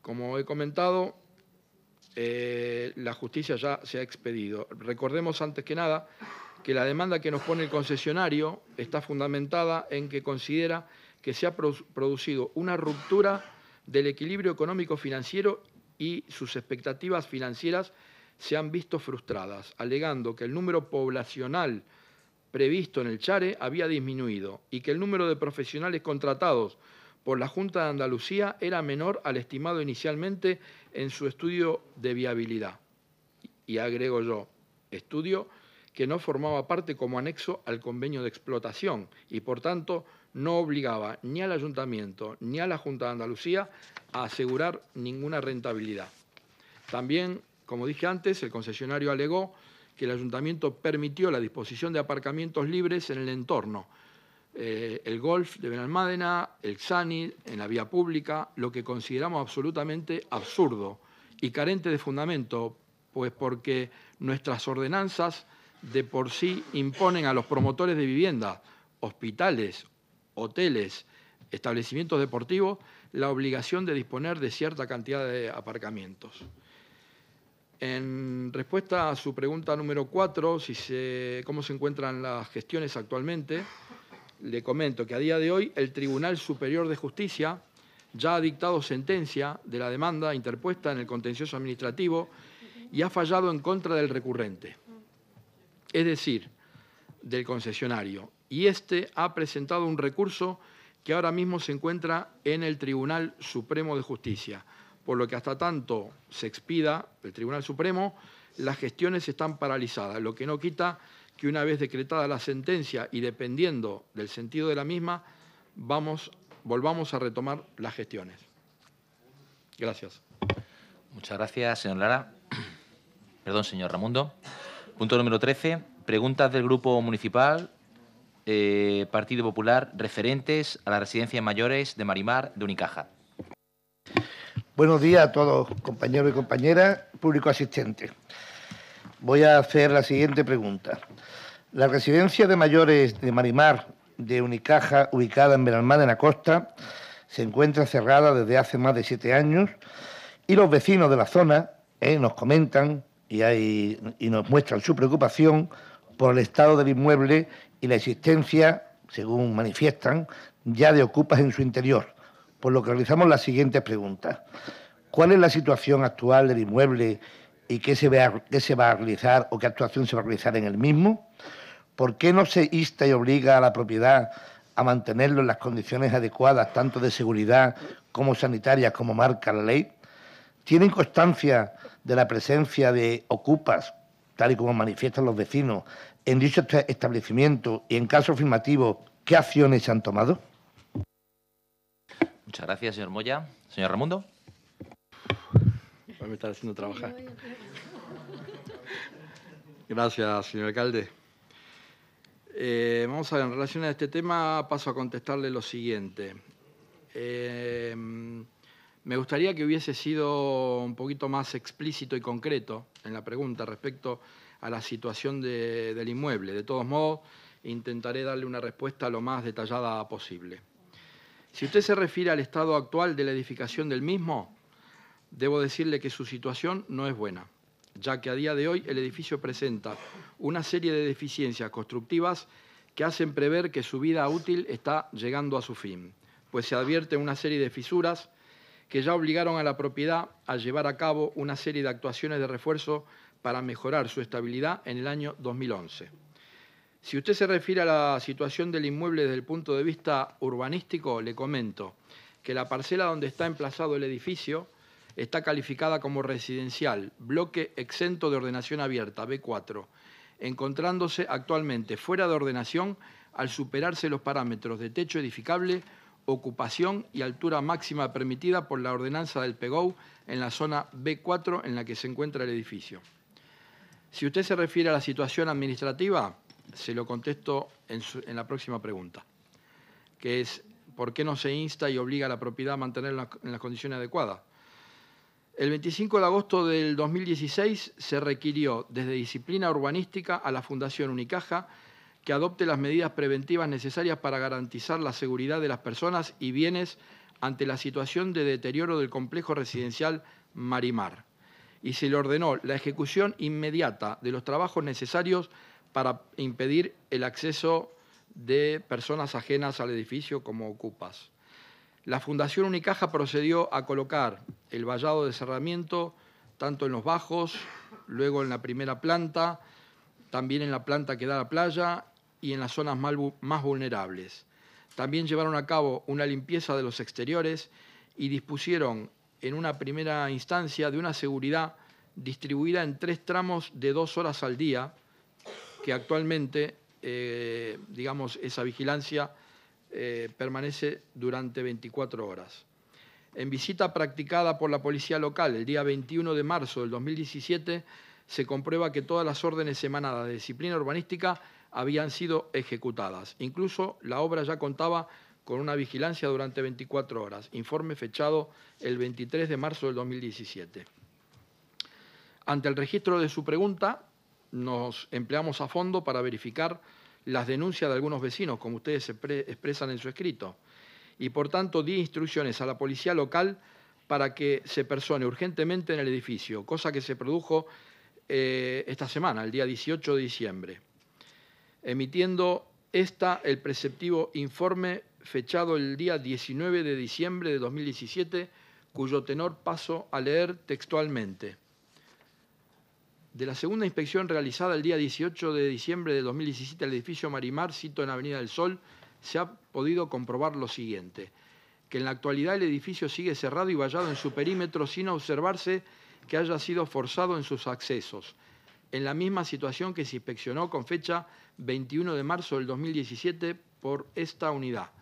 Como he comentado, eh, la justicia ya se ha expedido. Recordemos antes que nada que la demanda que nos pone el concesionario está fundamentada en que considera que se ha producido una ruptura del equilibrio económico financiero y sus expectativas financieras se han visto frustradas, alegando que el número poblacional previsto en el Chare había disminuido y que el número de profesionales contratados por la Junta de Andalucía era menor al estimado inicialmente en su estudio de viabilidad. Y agrego yo, estudio que no formaba parte como anexo al convenio de explotación y por tanto no obligaba ni al ayuntamiento ni a la Junta de Andalucía a asegurar ninguna rentabilidad. También, como dije antes, el concesionario alegó que el ayuntamiento permitió la disposición de aparcamientos libres en el entorno, eh, el golf de Benalmádena, el Xani, en la vía pública, lo que consideramos absolutamente absurdo y carente de fundamento, pues porque nuestras ordenanzas de por sí imponen a los promotores de vivienda, hospitales, hoteles, establecimientos deportivos, la obligación de disponer de cierta cantidad de aparcamientos. En respuesta a su pregunta número cuatro, cómo se encuentran las gestiones actualmente, le comento que a día de hoy el Tribunal Superior de Justicia ya ha dictado sentencia de la demanda interpuesta en el contencioso administrativo y ha fallado en contra del recurrente, es decir, del concesionario. Y este ha presentado un recurso que ahora mismo se encuentra en el Tribunal Supremo de Justicia por lo que hasta tanto se expida el Tribunal Supremo, las gestiones están paralizadas, lo que no quita que una vez decretada la sentencia y dependiendo del sentido de la misma, vamos, volvamos a retomar las gestiones. Gracias. Muchas gracias, señor Lara. <clears throat> Perdón, señor Ramundo. Punto número 13. Preguntas del Grupo Municipal eh, Partido Popular referentes a las residencias mayores de Marimar de Unicaja. Buenos días a todos, compañeros y compañeras, público asistente. Voy a hacer la siguiente pregunta. La residencia de mayores de Marimar de Unicaja, ubicada en Benalmádena en la costa, se encuentra cerrada desde hace más de siete años y los vecinos de la zona eh, nos comentan y nos muestran su preocupación por el estado del inmueble y la existencia, según manifiestan, ya de ocupas en su interior por pues lo que realizamos las siguientes preguntas. ¿Cuál es la situación actual del inmueble y qué se, va, a realizar o qué actuación se va a realizar en el mismo? ¿Por qué no se insta y obliga a la propiedad a mantenerlo en las condiciones adecuadas, tanto de seguridad como sanitarias, como marca la ley? ¿Tienen constancia de la presencia de ocupas, tal y como manifiestan los vecinos, en dicho establecimiento y en caso afirmativo, qué acciones se han tomado? Muchas gracias, señor Moya. Señor Ramundo. Me está haciendo trabajar. Gracias, señor alcalde. Eh, vamos a ver, en relación a este tema paso a contestarle lo siguiente. Eh, me gustaría que hubiese sido un poquito más explícito y concreto en la pregunta respecto a la situación del inmueble. De todos modos, intentaré darle una respuesta lo más detallada posible. Si usted se refiere al estado actual de la edificación del mismo, debo decirle que su situación no es buena, ya que a día de hoy el edificio presenta una serie de deficiencias constructivas que hacen prever que su vida útil está llegando a su fin, pues se advierte una serie de fisuras que ya obligaron a la propiedad a llevar a cabo una serie de actuaciones de refuerzo para mejorar su estabilidad en el año 2011. Si usted se refiere a la situación del inmueble desde el punto de vista urbanístico, le comento que la parcela donde está emplazado el edificio está calificada como residencial, bloque exento de ordenación abierta, B4, encontrándose actualmente fuera de ordenación al superarse los parámetros de techo edificable, ocupación y altura máxima permitida por la ordenanza del PEGOU en la zona B4 en la que se encuentra el edificio. Si usted se refiere a la situación administrativa, se lo contesto en, la próxima pregunta, que es ¿por qué no se insta y obliga a la propiedad a mantenerla en las condiciones adecuadas? El 25 de agosto del 2016 se requirió desde disciplina urbanística a la Fundación Unicaja que adopte las medidas preventivas necesarias para garantizar la seguridad de las personas y bienes ante la situación de deterioro del complejo residencial Marimar. Y se le ordenó la ejecución inmediata de los trabajos necesarios para impedir el acceso de personas ajenas al edificio como ocupas. La Fundación Unicaja procedió a colocar el vallado de cerramiento tanto en los bajos, luego en la primera planta, también en la planta que da a la playa y en las zonas más vulnerables. También llevaron a cabo una limpieza de los exteriores y dispusieron en una primera instancia de una seguridad distribuida en tres tramos de dos horas al día, que actualmente, eh, digamos, esa vigilancia eh, permanece durante 24 horas. En visita practicada por la policía local el día 21 de marzo del 2017, se comprueba que todas las órdenes emanadas de disciplina urbanística habían sido ejecutadas. Incluso la obra ya contaba con una vigilancia durante 24 horas. Informe fechado el 23 de marzo del 2017. Ante el registro de su pregunta, nos empleamos a fondo para verificar las denuncias de algunos vecinos, como ustedes expresan en su escrito, y por tanto di instrucciones a la policía local para que se persone urgentemente en el edificio, cosa que se produjo eh, esta semana, el día 18 de diciembre, emitiendo esta el preceptivo informe fechado el día 19 de diciembre de 2017, cuyo tenor paso a leer textualmente de la segunda inspección realizada el día 18 de diciembre de 2017 al edificio Marimar, cito en Avenida del Sol, se ha podido comprobar lo siguiente, que en la actualidad el edificio sigue cerrado y vallado en su perímetro sin observarse que haya sido forzado en sus accesos, en la misma situación que se inspeccionó con fecha 21 de marzo del 2017 por esta unidad.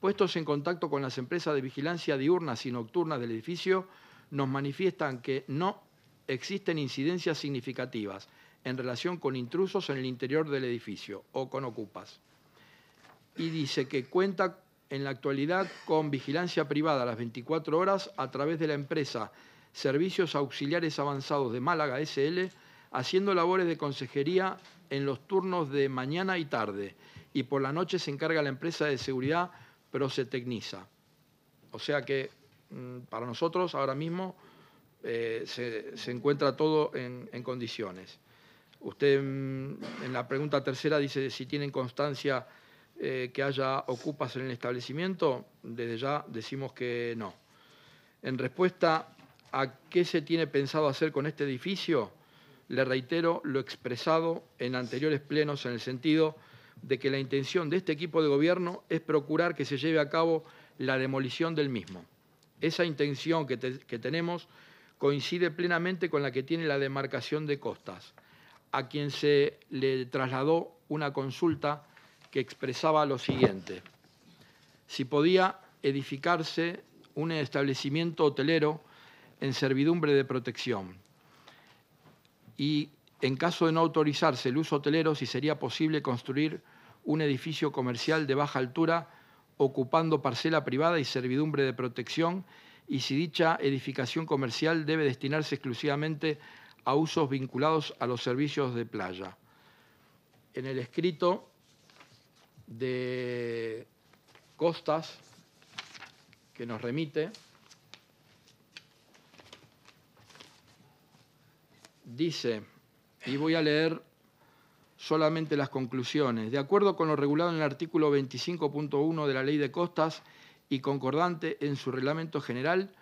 Puestos en contacto con las empresas de vigilancia diurnas y nocturnas del edificio, nos manifiestan que no existen incidencias significativas en relación con intrusos en el interior del edificio o con ocupas. Y dice que cuenta en la actualidad con vigilancia privada a las 24 horas a través de la empresa Servicios Auxiliares Avanzados de Málaga SL, haciendo labores de consejería en los turnos de mañana y tarde. Y por la noche se encarga la empresa de seguridad tecniza. O sea que mm, para nosotros ahora mismo eh, se, encuentra todo en, condiciones. Usted mm, en la pregunta tercera dice si tienen constancia eh, que haya ocupas en el establecimiento. Desde ya decimos que no. En respuesta a qué se tiene pensado hacer con este edificio, le reitero lo expresado en anteriores plenos en el sentido de que la intención de este equipo de gobierno es procurar que se lleve a cabo la demolición del mismo. Esa intención que tenemos coincide plenamente con la que tiene la demarcación de costas, a quien se le trasladó una consulta que expresaba lo siguiente. Si podía edificarse un establecimiento hotelero en servidumbre de protección y en caso de no autorizarse el uso hotelero, si sería posible construir un edificio comercial de baja altura ocupando parcela privada y servidumbre de protección y si dicha edificación comercial debe destinarse exclusivamente a usos vinculados a los servicios de playa. En el escrito de Costas, que nos remite, dice, y voy a leer solamente las conclusiones, de acuerdo con lo regulado en el artículo 25.1 de la Ley de Costas, y concordante en su reglamento general,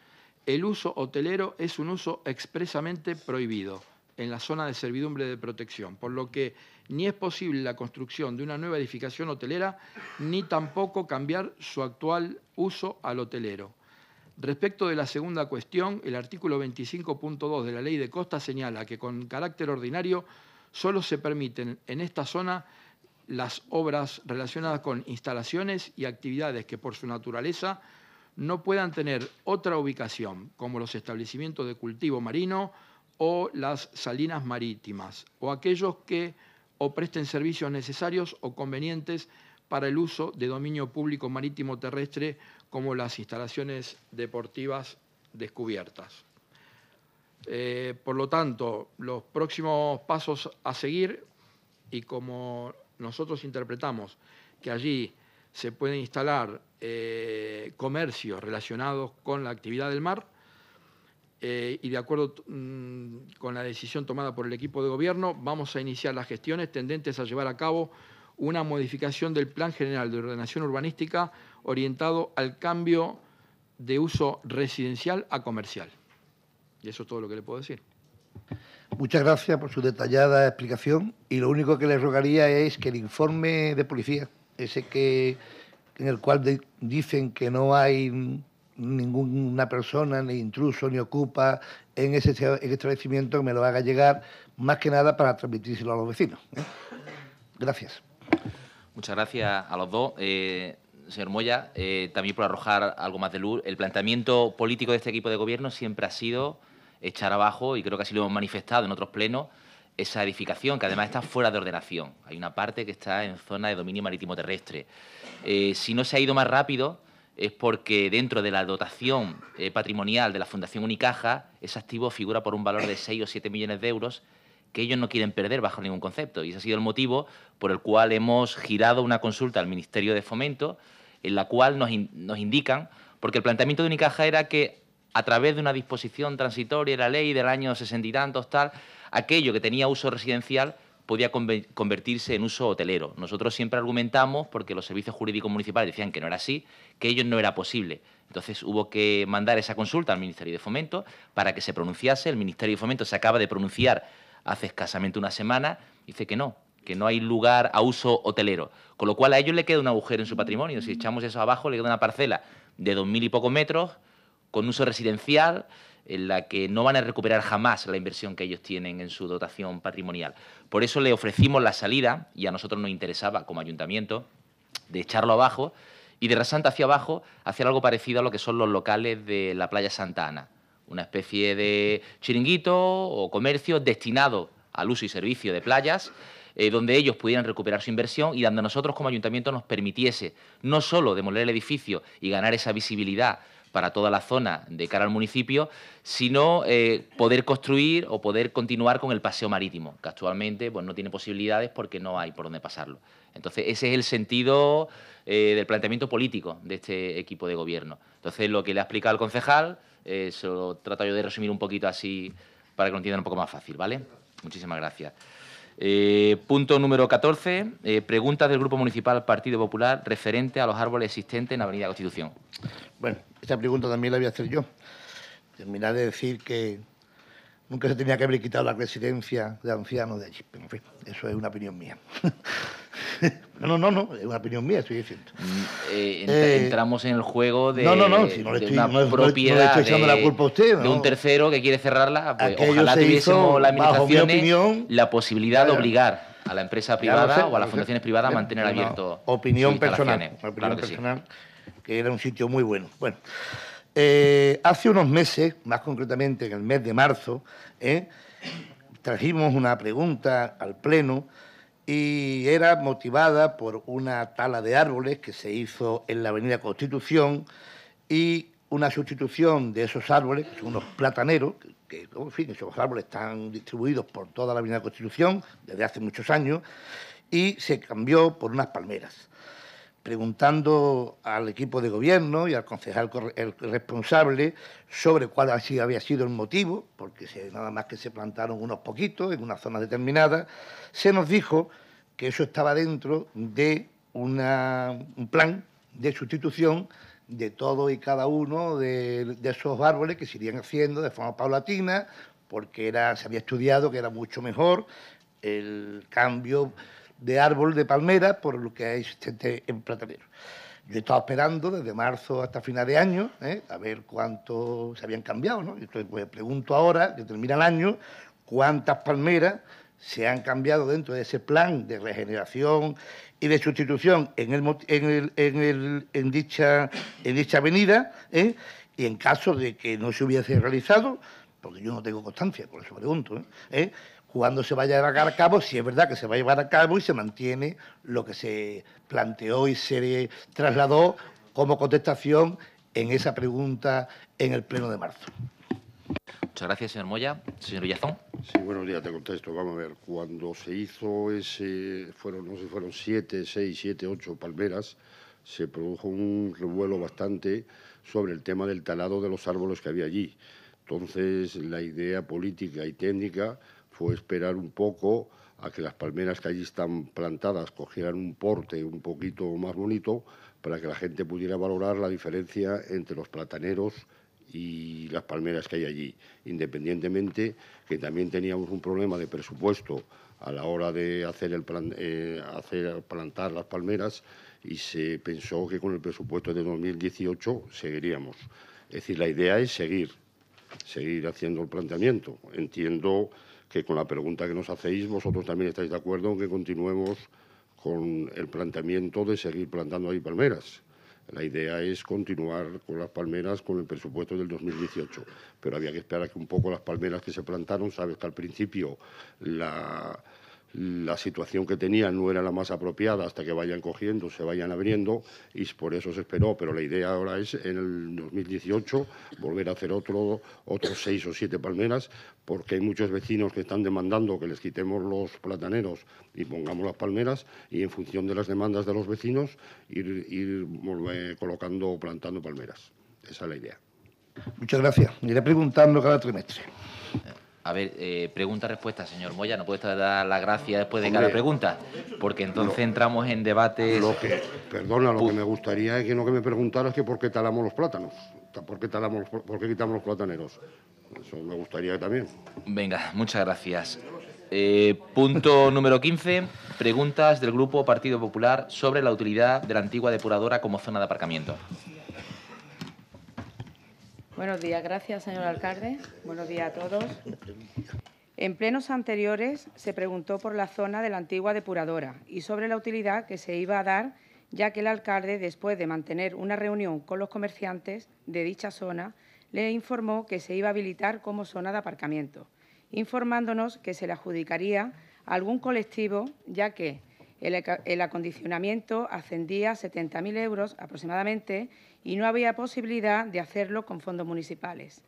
el uso hotelero es un uso expresamente prohibido en la zona de servidumbre de protección, por lo que ni es posible la construcción de una nueva edificación hotelera, ni tampoco cambiar su actual uso al hotelero. Respecto de la segunda cuestión, el artículo 25.2 de la Ley de Costa señala que con carácter ordinario solo se permiten en esta zona las obras relacionadas con instalaciones y actividades que por su naturaleza no puedan tener otra ubicación, como los establecimientos de cultivo marino o las salinas marítimas, o aquellos que o presten servicios necesarios o convenientes para el uso de dominio público marítimo terrestre, como las instalaciones deportivas descubiertas. Eh, por lo tanto, los próximos pasos a seguir, y como nosotros interpretamos que allí se pueden instalar eh, comercios relacionados con la actividad del mar eh, y de acuerdo mm, con la decisión tomada por el equipo de gobierno vamos a iniciar las gestiones tendentes a llevar a cabo una modificación del Plan General de Ordenación Urbanística orientado al cambio de uso residencial a comercial. Y eso es todo lo que le puedo decir. Muchas gracias por su detallada explicación y lo único que le rogaría es que el informe de policía, ese que en el cual dicen que no hay ninguna persona, ni intruso, ni ocupa en ese este establecimiento, me lo haga llegar, más que nada para transmitírselo a los vecinos. ¿eh? Gracias. Muchas gracias a los dos. Eh, señor Moya, eh, también por arrojar algo más de luz, el planteamiento político de este equipo de gobierno siempre ha sido echar abajo, y creo que así lo hemos manifestado en otros plenos, esa edificación, que además está fuera de ordenación. Hay una parte que está en zona de dominio marítimo terrestre. Eh, si no se ha ido más rápido es porque dentro de la dotación eh, patrimonial de la Fundación Unicaja, ese activo figura por un valor de 6 o 7 millones de euros que ellos no quieren perder bajo ningún concepto. Y ese ha sido el motivo por el cual hemos girado una consulta al Ministerio de Fomento, en la cual nos, nos indican, porque el planteamiento de Unicaja era que a través de una disposición transitoria de la ley del año sesenta y tantos, tal, aquello que tenía uso residencial podía convertirse en uso hotelero. Nosotros siempre argumentamos, porque los servicios jurídicos municipales decían que no era así, que ello no era posible. Entonces hubo que mandar esa consulta al Ministerio de Fomento para que se pronunciase. El Ministerio de Fomento se acaba de pronunciar hace escasamente una semana, dice que no, que no hay lugar a uso hotelero. Con lo cual a ellos le queda un agujero en su patrimonio. Si echamos eso abajo, le queda una parcela de dos mil y pocos metros con uso residencial en la que no van a recuperar jamás la inversión que ellos tienen en su dotación patrimonial. Por eso le ofrecimos la salida, y a nosotros nos interesaba como ayuntamiento, de echarlo abajo y de rasante hacia abajo hacer algo parecido a lo que son los locales de la playa Santa Ana, una especie de chiringuito o comercio destinado al uso y servicio de playas, eh, donde ellos pudieran recuperar su inversión y donde nosotros como ayuntamiento nos permitiese no solo demoler el edificio y ganar esa visibilidad para toda la zona de cara al municipio, sino eh, poder construir o poder continuar con el paseo marítimo, que actualmente pues, no tiene posibilidades porque no hay por dónde pasarlo. Entonces, ese es el sentido eh, del planteamiento político de este equipo de gobierno. Entonces, lo que le ha explicado el concejal, eh, se lo trato yo de resumir un poquito así para que lo entiendan un poco más fácil, ¿vale? Muchísimas gracias. punto número 14, preguntas del Grupo Municipal Partido Popular referente a los árboles existentes en Avenida Constitución. Bueno, esta pregunta también la voy a hacer yo. Terminar de decir que nunca se tenía que haber quitado la residencia de ancianos de allí. eso es una opinión mía. <laughs> no, no, no, es una opinión mía, estoy diciendo. Mm, eh, eh, entramos en el juego de, propiedad de, un tercero que quiere cerrarla. Pues, ojalá tuviésemos la la posibilidad de obligar a la empresa privada o a las fundaciones privadas a mantener abierto. Opinión personal. Opinión personal que era un sitio muy bueno. Bueno, eh, hace unos meses, más concretamente en el mes de marzo, eh, trajimos una pregunta al Pleno y era motivada por una tala de árboles que se hizo en la Avenida Constitución y una sustitución de esos árboles, que son unos plataneros, que, en fin, esos árboles están distribuidos por toda la Avenida Constitución desde hace muchos años, y se cambió por unas palmeras preguntando al equipo de gobierno y al concejal responsable sobre cuál había sido el motivo, porque nada más que se plantaron unos poquitos en una zona determinada, se nos dijo que eso estaba dentro de un plan de sustitución de todo y cada uno de, esos árboles que se irían haciendo de forma paulatina, porque era, se había estudiado que era mucho mejor el cambio de árbol de palmera por lo que hay existente en Platanero. Yo estaba esperando desde marzo hasta final de año ¿eh? a ver cuánto se habían cambiado. ¿no? Entonces, pues pregunto ahora, que termina el año, cuántas palmeras se han cambiado dentro de ese plan de regeneración y de sustitución en, el, en, el, en, dicha, en dicha avenida. ¿eh? Y en caso de que no se hubiese realizado, porque yo no tengo constancia, por eso pregunto, ¿eh? ¿Eh? ...cuando se vaya a llevar a cabo, si es verdad que se va a llevar a cabo y se mantiene lo que se planteó y se trasladó como contestación en esa pregunta en el Pleno de marzo. Muchas gracias, señor Moya. Señor Villazón. Sí, buenos días, te contesto. Vamos a ver, cuando se hizo ese, fueron, no sé, fueron siete, seis, siete, ocho palmeras, se produjo un revuelo bastante sobre el tema del talado de los árboles que había allí. Entonces, la idea política y técnica fue esperar un poco a que las palmeras que allí están plantadas cogieran un porte un poquito más bonito para que la gente pudiera valorar la diferencia entre los plataneros y las palmeras que hay allí. Independientemente que también teníamos un problema de presupuesto a la hora de hacer, el plan, eh, hacer plantar las palmeras y se pensó que con el presupuesto de 2018 seguiríamos. Es decir, la idea es seguir, seguir haciendo el planteamiento. Entiendo que con la pregunta que nos hacéis vosotros también estáis de acuerdo en que continuemos con el planteamiento de seguir plantando ahí palmeras. La idea es continuar con las palmeras con el presupuesto del 2018, pero había que esperar a que un poco las palmeras que se plantaron, sabes que al principio la, la situación que tenían no era la más apropiada hasta que vayan cogiendo, se vayan abriendo y por eso se esperó, pero la idea ahora es en el 2018 volver a hacer otro, otros seis o siete palmeras porque hay muchos vecinos que están demandando que les quitemos los plataneros y pongamos las palmeras y en función de las demandas de los vecinos ir, colocando o plantando palmeras. Esa es la idea. Muchas gracias. Iré preguntando cada trimestre. A ver, eh, pregunta-respuesta, señor Moya. No puede dar la gracia después de cada pregunta, porque entonces entramos en debates. Lo que, perdona, lo que me gustaría es que no que me es que por qué talamos los plátanos, por qué, talamos, por qué quitamos los plataneros. Eso me gustaría también. Venga, muchas gracias. Eh, punto <laughs> número 15. Preguntas del Grupo Partido Popular sobre la utilidad de la antigua depuradora como zona de aparcamiento. Buenos días, gracias, señor alcalde. Buenos días a todos. En plenos anteriores se preguntó por la zona de la antigua depuradora y sobre la utilidad que se iba a dar, ya que el alcalde, después de mantener una reunión con los comerciantes de dicha zona, le informó que se iba a habilitar como zona de aparcamiento, informándonos que se le adjudicaría a algún colectivo, ya que el, acondicionamiento ascendía a 70.000 euros aproximadamente y no había posibilidad de hacerlo con fondos municipales.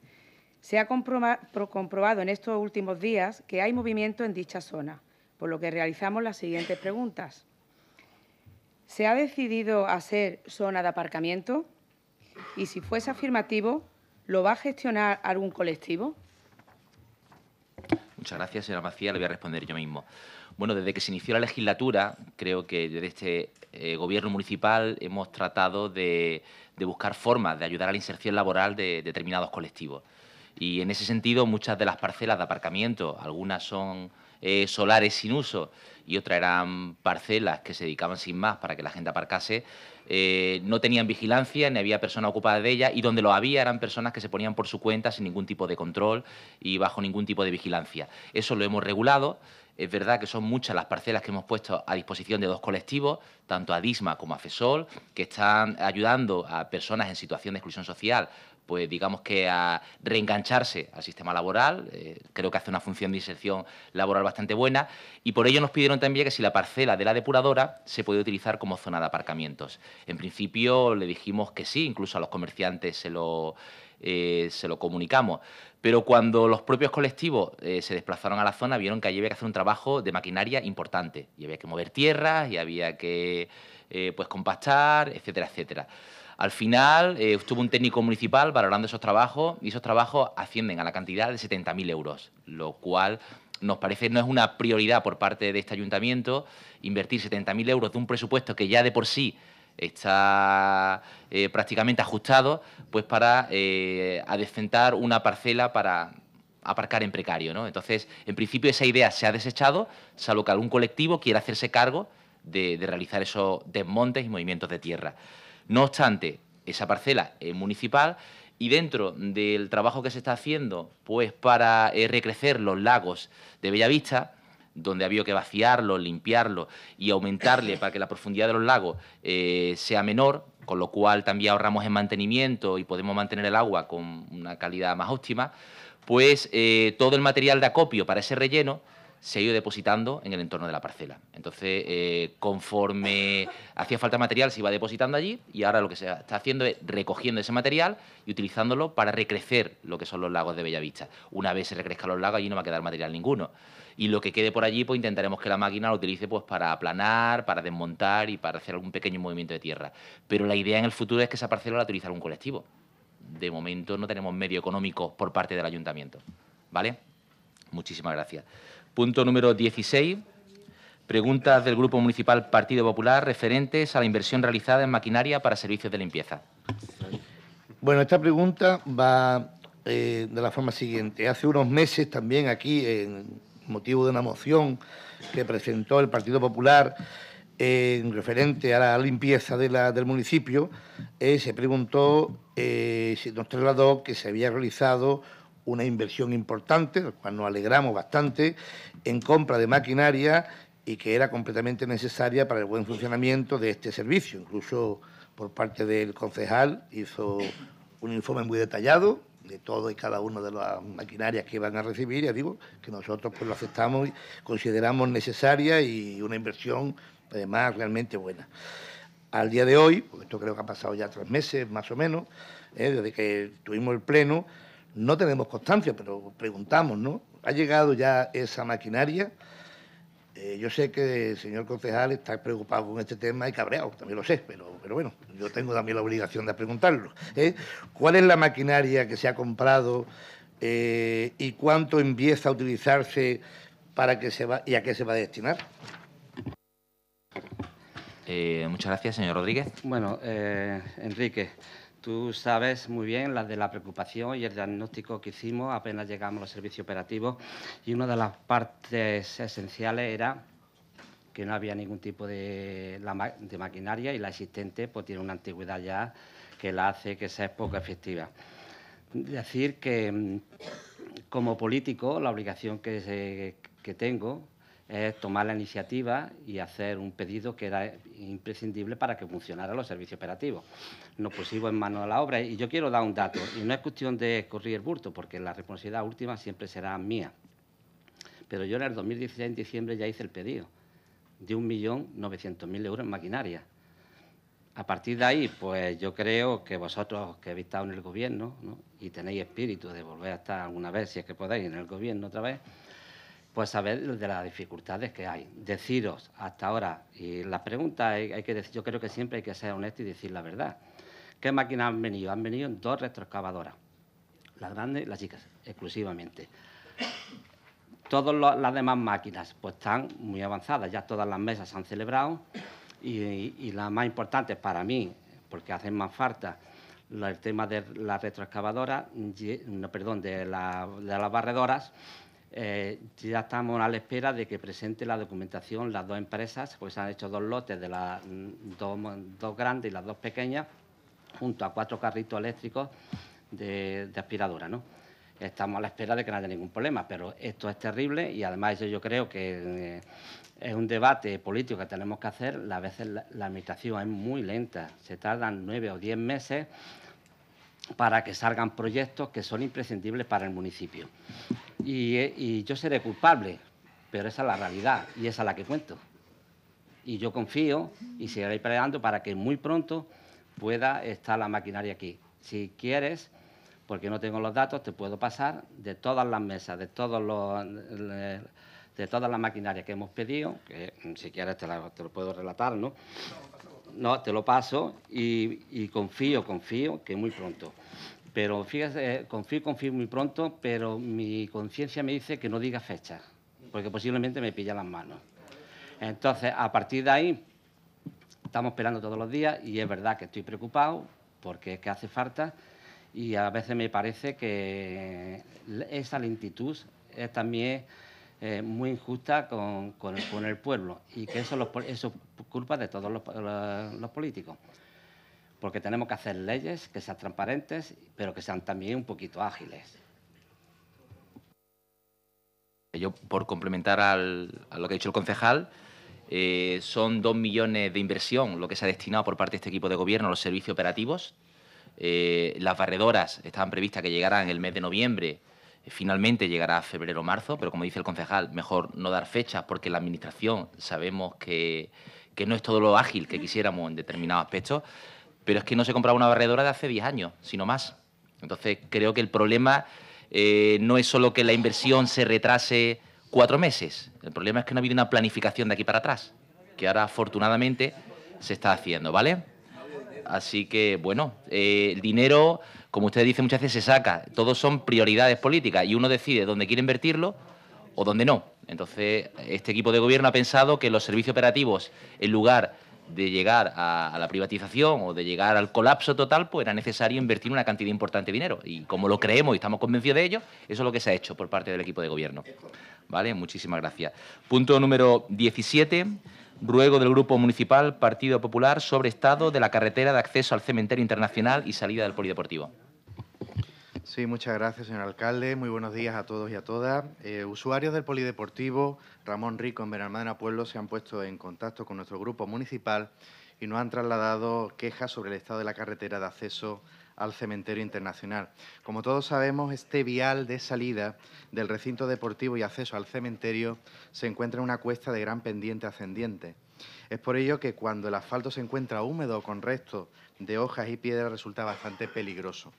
Se ha comprobado en estos últimos días que hay movimiento en dicha zona, por lo que realizamos las siguientes preguntas. ¿Se ha decidido hacer zona de aparcamiento? Y si fuese afirmativo, ¿lo va a gestionar algún colectivo? Muchas gracias, señora Macía. Le voy a responder yo mismo. Bueno, desde que se inició la legislatura, creo que desde este eh, gobierno municipal hemos tratado de, buscar formas de ayudar a la inserción laboral de determinados colectivos. Y en ese sentido, muchas de las parcelas de aparcamiento, algunas son eh, solares sin uso y otras eran parcelas que se dedicaban sin más para que la gente aparcase, eh, no tenían vigilancia, ni había persona ocupada de ellas y donde lo había eran personas que se ponían por su cuenta sin ningún tipo de control y bajo ningún tipo de vigilancia. Eso lo hemos regulado es verdad que son muchas las parcelas que hemos puesto a disposición de dos colectivos, tanto a DISMA como a FESOL, que están ayudando a personas en situación de exclusión social, pues digamos que a reengancharse al sistema laboral. Eh, creo que hace una función de inserción laboral bastante buena. Y por ello nos pidieron también que si la parcela de la depuradora se puede utilizar como zona de aparcamientos. En principio le dijimos que sí, incluso a los comerciantes se lo eh, comunicamos. Pero cuando los propios colectivos eh, se desplazaron a la zona, vieron que allí había que hacer un trabajo de maquinaria importante. Y había que mover tierras, y había que eh, pues compactar, etcétera, etcétera. Al final eh, estuvo un técnico municipal valorando esos trabajos y esos trabajos ascienden a la cantidad de 70.000 euros, lo cual nos parece no es una prioridad por parte de este ayuntamiento invertir 70.000 euros de un presupuesto que ya de por sí está eh, prácticamente ajustado pues para eh, adecentar una parcela para aparcar en precario. ¿no? Entonces, en principio esa idea se ha desechado, salvo que algún colectivo quiera hacerse cargo de, realizar esos desmontes y movimientos de tierra. No obstante, esa parcela es municipal y dentro del trabajo que se está haciendo pues para eh, recrecer los lagos de Bellavista, donde había que vaciarlo, limpiarlo y aumentarle para que la profundidad de los lagos eh, sea menor, con lo cual también ahorramos en mantenimiento y podemos mantener el agua con una calidad más óptima, pues eh, todo el material de acopio para ese relleno se ha ido depositando en el entorno de la parcela. Entonces, eh, conforme hacía falta material, se iba depositando allí y ahora lo que se está haciendo es recogiendo ese material y utilizándolo para recrecer lo que son los lagos de Bellavista. Una vez se recrezcan los lagos, allí no va a quedar material ninguno y lo que quede por allí pues intentaremos que la máquina lo utilice pues para aplanar, para desmontar y para hacer algún pequeño movimiento de tierra. Pero la idea en el futuro es que esa parcela la utilice algún colectivo. De momento no tenemos medio económico por parte del ayuntamiento. ¿Vale? Muchísimas gracias. Punto número 16. Preguntas del Grupo Municipal Partido Popular referentes a la inversión realizada en maquinaria para servicios de limpieza. Bueno, esta pregunta va eh, de la forma siguiente. Hace unos meses también aquí en, motivo de una moción que presentó el Partido Popular eh, en referente a la limpieza de la, del municipio, eh, se preguntó, eh, si nos trasladó que se había realizado una inversión importante, la cual nos alegramos bastante, en compra de maquinaria y que era completamente necesaria para el buen funcionamiento de este servicio. Incluso por parte del concejal hizo un informe muy detallado, de todo y cada una de las maquinarias que van a recibir, ya digo, que nosotros pues lo aceptamos y consideramos necesaria y una inversión además realmente buena. Al día de hoy, porque esto creo que ha pasado ya tres meses más o menos, ¿eh? desde que tuvimos el pleno, no tenemos constancia, pero preguntamos, ¿no? ¿Ha llegado ya esa maquinaria? Eh, yo sé que el señor concejal está preocupado con este tema y cabreado, también lo sé, pero, bueno, yo tengo también la obligación de preguntarlo. ¿eh? ¿Cuál es la maquinaria que se ha comprado eh, y cuánto empieza a utilizarse para que se va, y a qué se va a destinar? muchas gracias, señor Rodríguez. Bueno, Enrique. Tú sabes muy bien las de la preocupación y el diagnóstico que hicimos apenas llegamos a los servicios operativos y una de las partes esenciales era que no había ningún tipo de, de maquinaria y la existente pues tiene una antigüedad ya que la hace que sea poco efectiva. Decir que mm, como político la obligación que, que tengo es tomar la iniciativa y hacer un pedido que era imprescindible para que funcionaran los servicios operativos. Nos pusimos en mano a la obra y yo quiero dar un dato, y no es cuestión de correr el burto, porque la responsabilidad última siempre será mía. Pero yo en el 2016, en diciembre, ya hice el pedido de 1.900.000 euros en maquinaria. A partir de ahí, pues yo creo que vosotros que habéis estado en el gobierno y tenéis espíritu de volver a estar alguna vez, si es que podéis, en el gobierno otra vez, pues saber de las dificultades que hay. Deciros hasta ahora, y la pregunta hay, que decir, yo creo que siempre hay que ser honesto y decir la verdad. ¿Qué máquinas han venido? Han venido dos retroexcavadoras, las grandes y las chicas, exclusivamente. Todas las demás máquinas pues están muy avanzadas, ya todas las mesas se han celebrado y, y, las más importante para mí, porque hacen más falta, el tema de las retroexcavadora, no, perdón, de, de las barredoras, eh, ya estamos a la espera de que presente la documentación las dos empresas, pues han hecho dos lotes de las mm, dos, grandes y las dos pequeñas, junto a cuatro carritos eléctricos de, aspiradora, Estamos a la espera de que no haya ningún problema, pero esto es terrible y además yo, creo que eh, es un debate político que tenemos que hacer. A veces la, la administración es muy lenta, se tardan nueve o diez meses para que salgan proyectos que son imprescindibles para el municipio. Eh, y, yo seré culpable, pero esa es la realidad y esa es la que cuento. Y yo confío y seguiré peleando para que muy pronto pueda estar la maquinaria aquí. Si quieres, porque no tengo los datos, te puedo pasar de todas las mesas, de todos los... De todas las maquinarias que hemos pedido, que mm, si quieres te, te lo puedo relatar, ¿no? no, te lo paso y, confío, confío que muy pronto. Pero fíjate, confío, confío muy pronto, pero mi conciencia me dice que no diga fecha, porque posiblemente me pilla las manos. Entonces, a partir de ahí, estamos esperando todos los días y es verdad que estoy preocupado porque es que hace falta y a veces me parece que esa lentitud es también eh, muy injusta con, con, el, pueblo y que eso, eso es culpa de todos los, políticos. Porque tenemos que hacer leyes que sean transparentes, pero que sean también un poquito ágiles. Yo, por complementar al, a lo que ha dicho el concejal, eh, son dos millones de inversión lo que se ha destinado por parte de este equipo de gobierno a los servicios operativos. Eh, las barredoras estaban previstas que llegaran el mes de noviembre, Finalmente llegará a febrero o marzo, pero como dice el concejal, mejor no dar fechas porque la Administración sabemos que, no es todo lo ágil que quisiéramos en determinados aspectos, pero es que no se compraba una barredora de hace 10 años, sino más. Entonces creo que el problema eh, no es solo que la inversión se retrase cuatro meses, el problema es que no ha habido una planificación de aquí para atrás, que ahora afortunadamente se está haciendo, ¿vale? Así que, bueno, eh, el dinero como usted dice, muchas veces se saca. Todos son prioridades políticas y uno decide dónde quiere invertirlo o dónde no. Entonces, este equipo de gobierno ha pensado que los servicios operativos, en lugar de llegar a, la privatización o de llegar al colapso total, pues era necesario invertir una cantidad importante de dinero. Y como lo creemos y estamos convencidos de ello, eso es lo que se ha hecho por parte del equipo de gobierno. ¿Vale? Muchísimas gracias. Punto número 17. Ruego del Grupo Municipal Partido Popular sobre estado de la carretera de acceso al Cementerio Internacional y salida del Polideportivo. Sí, muchas gracias, señor alcalde. Muy buenos días a todos y a todas. Eh, usuarios del Polideportivo Ramón Rico en Benalmádena Pueblo se han puesto en contacto con nuestro grupo municipal y nos han trasladado quejas sobre el estado de la carretera de acceso al cementerio internacional. Como todos sabemos, este vial de salida del recinto deportivo y acceso al cementerio se encuentra en una cuesta de gran pendiente ascendiente. Es por ello que cuando el asfalto se encuentra húmedo con restos de hojas y piedras resulta bastante peligroso.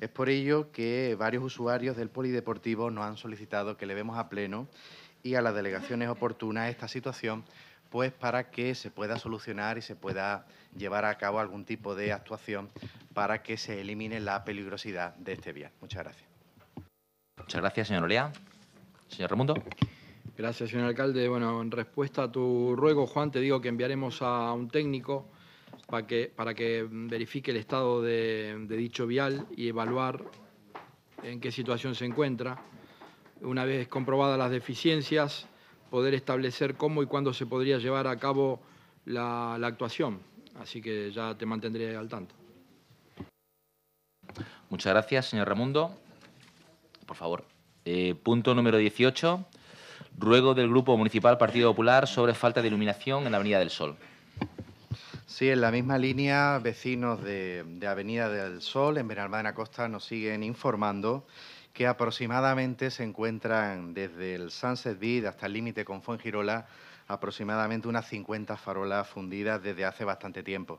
Es por ello que varios usuarios del polideportivo nos han solicitado que le vemos a pleno y a las delegaciones oportunas esta situación, pues para que se pueda solucionar y se pueda llevar a cabo algún tipo de actuación para que se elimine la peligrosidad de este vial. Muchas gracias. Muchas gracias, señor Olea. Señor Remundo. Gracias, señor alcalde. Bueno, en respuesta a tu ruego, Juan, te digo que enviaremos a un técnico para que, para que verifique el estado de, dicho vial y evaluar en qué situación se encuentra. Una vez comprobadas las deficiencias, poder establecer cómo y cuándo se podría llevar a cabo la, actuación. Así que ya te mantendré al tanto. Muchas gracias, señor Ramundo. Por favor. Eh, punto número 18. Ruego del Grupo Municipal Partido Popular sobre falta de iluminación en la Avenida del Sol. Sí, en la misma línea, vecinos de, Avenida del Sol, en Benalmádena Costa, nos siguen informando que aproximadamente se encuentran desde el Sunset Beach hasta el límite con Fuengirola aproximadamente unas 50 farolas fundidas desde hace bastante tiempo.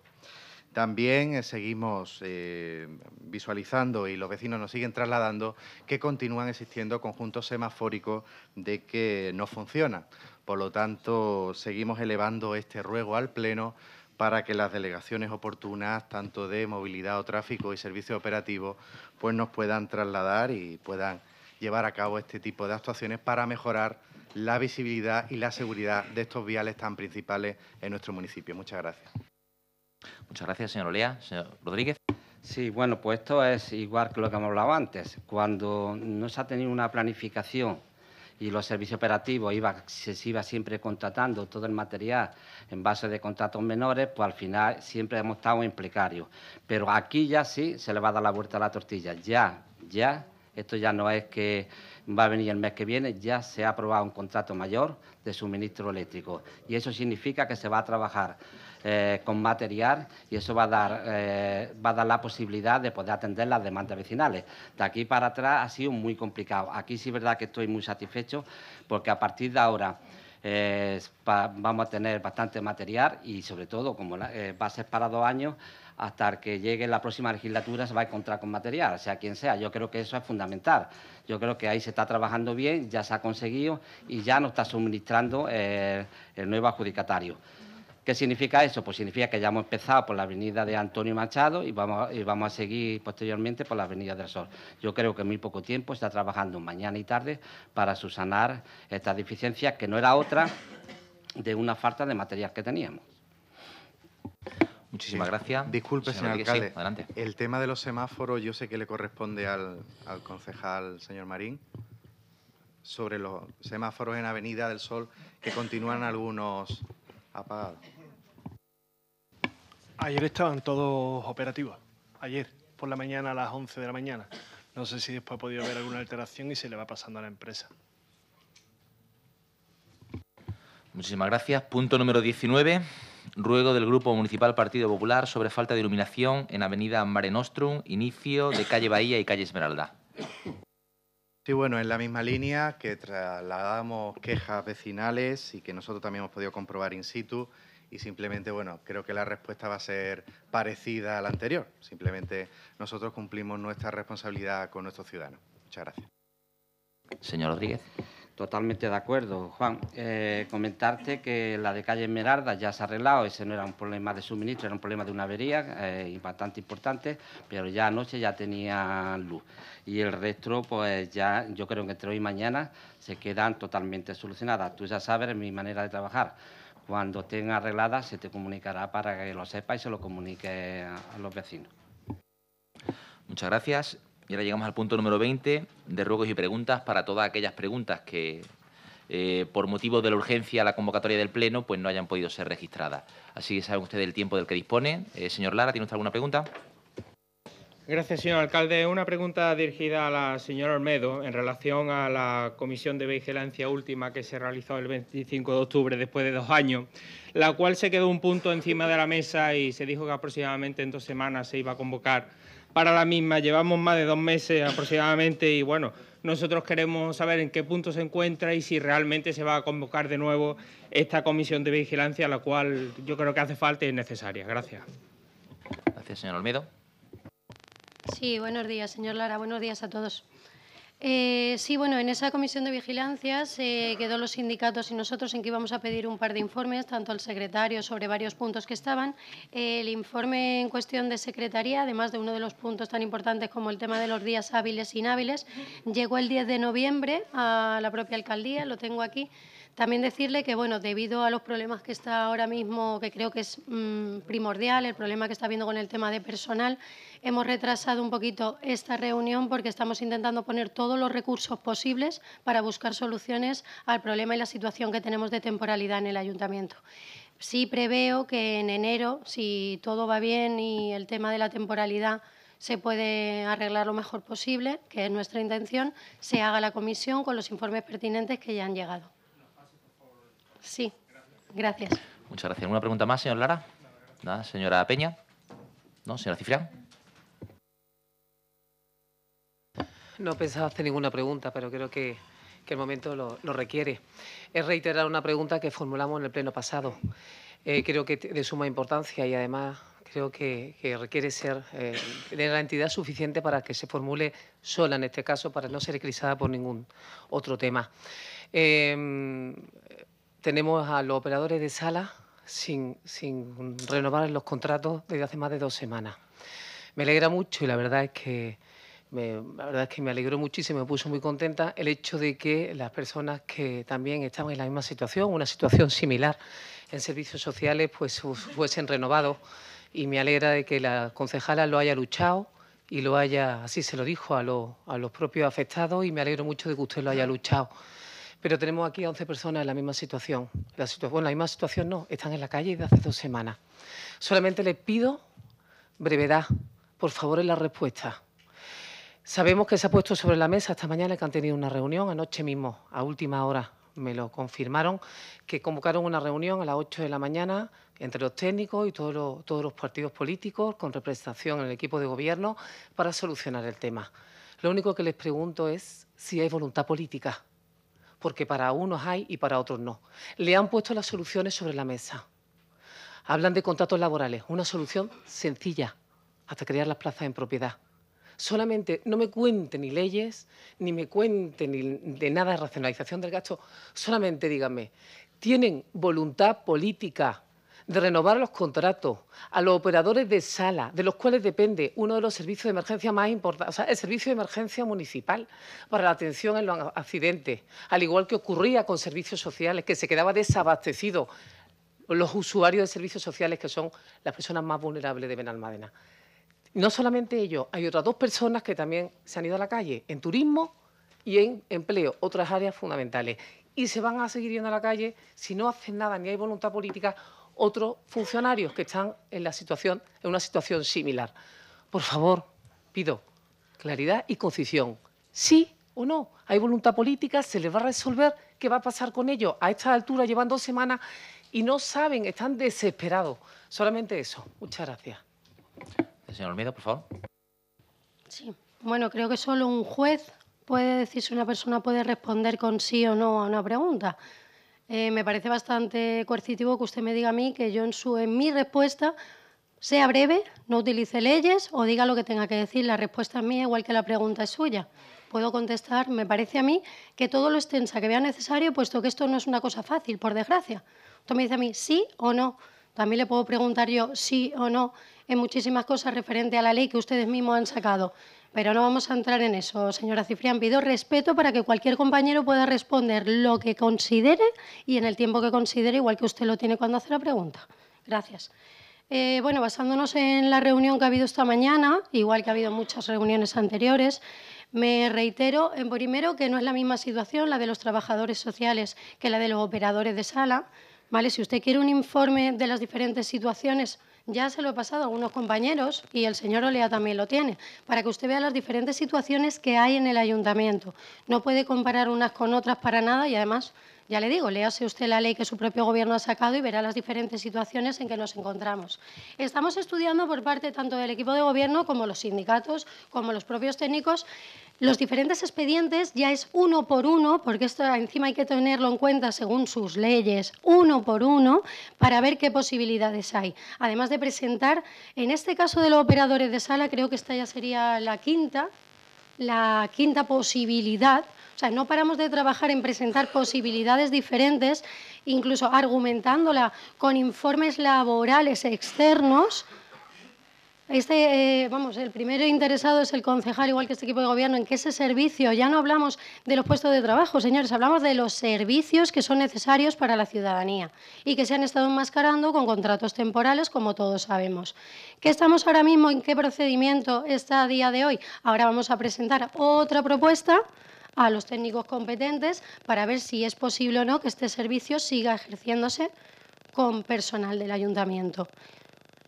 También eh, seguimos eh, visualizando y los vecinos nos siguen trasladando que continúan existiendo conjuntos semafóricos de que no funcionan. Por lo tanto, seguimos elevando este ruego al Pleno para que las delegaciones oportunas, tanto de movilidad o tráfico y servicio operativo, pues nos puedan trasladar y puedan llevar a cabo este tipo de actuaciones para mejorar la visibilidad y la seguridad de estos viales tan principales en nuestro municipio. Muchas gracias. Muchas gracias, señor Olea. Señor Rodríguez. Sí, bueno, pues esto es igual que lo que hemos hablado antes. Cuando no se ha tenido una planificación y los servicios operativos iba, se iba siempre contratando todo el material en base de contratos menores, pues al final siempre hemos estado en precario. Pero aquí ya sí se le va a dar la vuelta a la tortilla. Ya, ya, esto ya no es que va a venir el mes que viene, ya se ha aprobado un contrato mayor de suministro eléctrico. Y eso significa que se va a trabajar eh, con material y eso va a, dar, eh, va a dar la posibilidad de poder atender las demandas vecinales. De aquí para atrás ha sido muy complicado. Aquí sí es verdad que estoy muy satisfecho porque a partir de ahora... Eh, vamos a tener bastante material y sobre todo, como va a ser para dos años, hasta que llegue la próxima legislatura se va a encontrar con material, sea quien sea. Yo creo que eso es fundamental. Yo creo que ahí se está trabajando bien, ya se ha conseguido y ya nos está suministrando el nuevo adjudicatario. ¿Qué significa eso? Pues significa que ya hemos empezado por la avenida de Antonio Machado y vamos, y vamos a seguir posteriormente por la avenida del Sol. Yo creo que en muy poco tiempo está trabajando mañana y tarde para subsanar estas deficiencias que no era otra de una falta de material que teníamos. Muchísimas gracias. Disculpe, señor, alcalde. El tema de los semáforos, yo sé que le corresponde al, al concejal, señor Marín, sobre los semáforos en Avenida del Sol que continúan algunos apagados. Ayer estaban todos operativos, ayer, por la mañana a las 11 de la mañana. No sé si después ha podido haber alguna alteración y se le va pasando a la empresa. Muchísimas gracias. Punto número 19. Ruego del Grupo Municipal Partido Popular sobre falta de iluminación en Avenida Mare Nostrum, inicio de calle Bahía y calle Esmeralda. Sí, bueno, en la misma línea que trasladamos quejas vecinales y que nosotros también hemos podido comprobar in situ, y simplemente, bueno, creo que la respuesta va a ser parecida a la anterior. Simplemente nosotros cumplimos nuestra responsabilidad con nuestros ciudadanos. Muchas gracias. Señor Rodríguez. Totalmente de acuerdo, Juan. Eh, comentarte que la de calle Esmeralda ya se ha arreglado, ese no era un problema de suministro, era un problema de una avería eh, bastante importante, pero ya anoche ya tenía luz. Y el resto, pues ya yo creo que entre hoy y mañana se quedan totalmente solucionadas. Tú ya sabes mi manera de trabajar cuando estén arregladas se te comunicará para que lo sepa y se lo comunique a los vecinos. Muchas gracias. Y ahora llegamos al punto número 20 de ruegos y preguntas para todas aquellas preguntas que, eh, por motivo de la urgencia a la convocatoria del Pleno, pues no hayan podido ser registradas. Así que saben ustedes el tiempo del que dispone. Eh, señor Lara, ¿tiene usted alguna pregunta? Gracias, señor alcalde. Una pregunta dirigida a la señora Olmedo en relación a la comisión de vigilancia última que se realizó el 25 de octubre, después de dos años, la cual se quedó un punto encima de la mesa y se dijo que aproximadamente en dos semanas se iba a convocar para la misma. Llevamos más de dos meses aproximadamente y, bueno, nosotros queremos saber en qué punto se encuentra y si realmente se va a convocar de nuevo esta comisión de vigilancia, la cual yo creo que hace falta y es necesaria. Gracias. Gracias, señor Olmedo. Sí, buenos días, señor Lara. Buenos días a todos. Eh, sí, bueno, en esa comisión de vigilancia quedó los sindicatos y nosotros en que íbamos a pedir un par de informes, tanto al secretario sobre varios puntos que estaban. el informe en cuestión de secretaría, además de uno de los puntos tan importantes como el tema de los días hábiles e inhábiles, llegó el 10 de noviembre a la propia alcaldía, lo tengo aquí. También decirle que, bueno, debido a los problemas que está ahora mismo, que creo que es mm, primordial, el problema que está habiendo con el tema de personal, hemos retrasado un poquito esta reunión porque estamos intentando poner todos los recursos posibles para buscar soluciones al problema y la situación que tenemos de temporalidad en el ayuntamiento. Sí preveo que en enero, si todo va bien y el tema de la temporalidad se puede arreglar lo mejor posible, que es nuestra intención, se haga la comisión con los informes pertinentes que ya han llegado. Sí, gracias. Muchas gracias. ¿Una pregunta más, señor Lara? Nada, señora Peña. ¿No, señora Cifrián? No pensaba hacer ninguna pregunta, pero creo que, el momento lo, requiere. Es reiterar una pregunta que formulamos en el pleno pasado. Eh, creo que de suma importancia y además creo que, requiere ser de eh, la entidad suficiente para que se formule sola en este caso, para no ser eclipsada por ningún otro tema. Eh, tenemos a los operadores de sala sin, renovar los contratos desde hace más de dos semanas. Me alegra mucho y la verdad es que me, la verdad es que me alegró muchísimo, me puso muy contenta el hecho de que las personas que también estaban en la misma situación, una situación similar en servicios sociales, pues fuesen renovados. Y me alegra de que la concejala lo haya luchado y lo haya, así se lo dijo a, a los propios afectados y me alegro mucho de que usted lo haya luchado. Pero tenemos aquí a 11 personas en la misma situación. La bueno, la misma situación no, están en la calle desde hace dos semanas. Solamente les pido brevedad, por favor, en la respuesta. Sabemos que se ha puesto sobre la mesa esta mañana que han tenido una reunión, anoche mismo, a última hora, me lo confirmaron, que convocaron una reunión a las 8 de la mañana entre los técnicos y todos todos los partidos políticos con representación en el equipo de gobierno para solucionar el tema. Lo único que les pregunto es si hay voluntad política porque para unos hay y para otros no. Le han puesto las soluciones sobre la mesa. Hablan de contratos laborales, una solución sencilla, hasta crear las plazas en propiedad. Solamente no me cuente ni leyes, ni me cuenten ni de nada de racionalización del gasto, solamente díganme, ¿tienen voluntad política de renovar los contratos a los operadores de sala, de los cuales depende uno de los servicios de emergencia más importantes, o sea, el servicio de emergencia municipal para la atención en los accidentes, al igual que ocurría con servicios sociales, que se quedaba desabastecido los usuarios de servicios sociales, que son las personas más vulnerables de Benalmádena. No solamente ellos, hay otras dos personas que también se han ido a la calle, en turismo y en empleo, otras áreas fundamentales. Y se van a seguir yendo a la calle si no hacen nada, ni hay voluntad política otros funcionarios que están en, la situación, en una situación similar. Por favor, pido claridad y concisión. Sí o no, hay voluntad política, se les va a resolver qué va a pasar con ellos. A esta altura llevan dos semanas y no saben, están desesperados. Solamente eso. Muchas gracias. El señor Olmedo, por favor. Sí. Bueno, creo que solo un juez puede decir si una persona puede responder con sí o no a una pregunta. Eh, me parece bastante coercitivo que usted me diga a mí que yo en, su, en mi respuesta sea breve, no utilice leyes o diga lo que tenga que decir. La respuesta es mía igual que la pregunta es suya. Puedo contestar, me parece a mí, que todo lo extensa que vea necesario, puesto que esto no es una cosa fácil, por desgracia. Usted me dice a mí sí o no. También le puedo preguntar yo sí o no en muchísimas cosas referente a la ley que ustedes mismos han sacado. Pero no vamos a entrar en eso, señora Cifrián. Pido respeto para que cualquier compañero pueda responder lo que considere y en el tiempo que considere, igual que usted lo tiene cuando hace la pregunta. Gracias. Eh, bueno, basándonos en la reunión que ha habido esta mañana, igual que ha habido muchas reuniones anteriores, me reitero, en primero, que no es la misma situación la de los trabajadores sociales que la de los operadores de sala. ¿vale? Si usted quiere un informe de las diferentes situaciones ya se lo he pasado a algunos compañeros y el señor Olea también lo tiene, para que usted vea las diferentes situaciones que hay en el ayuntamiento. No puede comparar unas con otras para nada y además ya le digo, léase usted la ley que su propio Gobierno ha sacado y verá las diferentes situaciones en que nos encontramos. Estamos estudiando por parte tanto del equipo de Gobierno como los sindicatos, como los propios técnicos, los diferentes expedientes ya es uno por uno, porque esto encima hay que tenerlo en cuenta según sus leyes, uno por uno, para ver qué posibilidades hay. Además de presentar, en este caso de los operadores de sala, creo que esta ya sería la quinta, la quinta posibilidad o sea, no paramos de trabajar en presentar posibilidades diferentes, incluso argumentándola con informes laborales externos. Este, eh, vamos, el primero interesado es el concejal, igual que este equipo de gobierno, en que ese servicio, ya no hablamos de los puestos de trabajo, señores, hablamos de los servicios que son necesarios para la ciudadanía y que se han estado enmascarando con contratos temporales, como todos sabemos. ¿Qué estamos ahora mismo? ¿En qué procedimiento está a día de hoy? Ahora vamos a presentar otra propuesta a los técnicos competentes para ver si es posible o no que este servicio siga ejerciéndose con personal del ayuntamiento.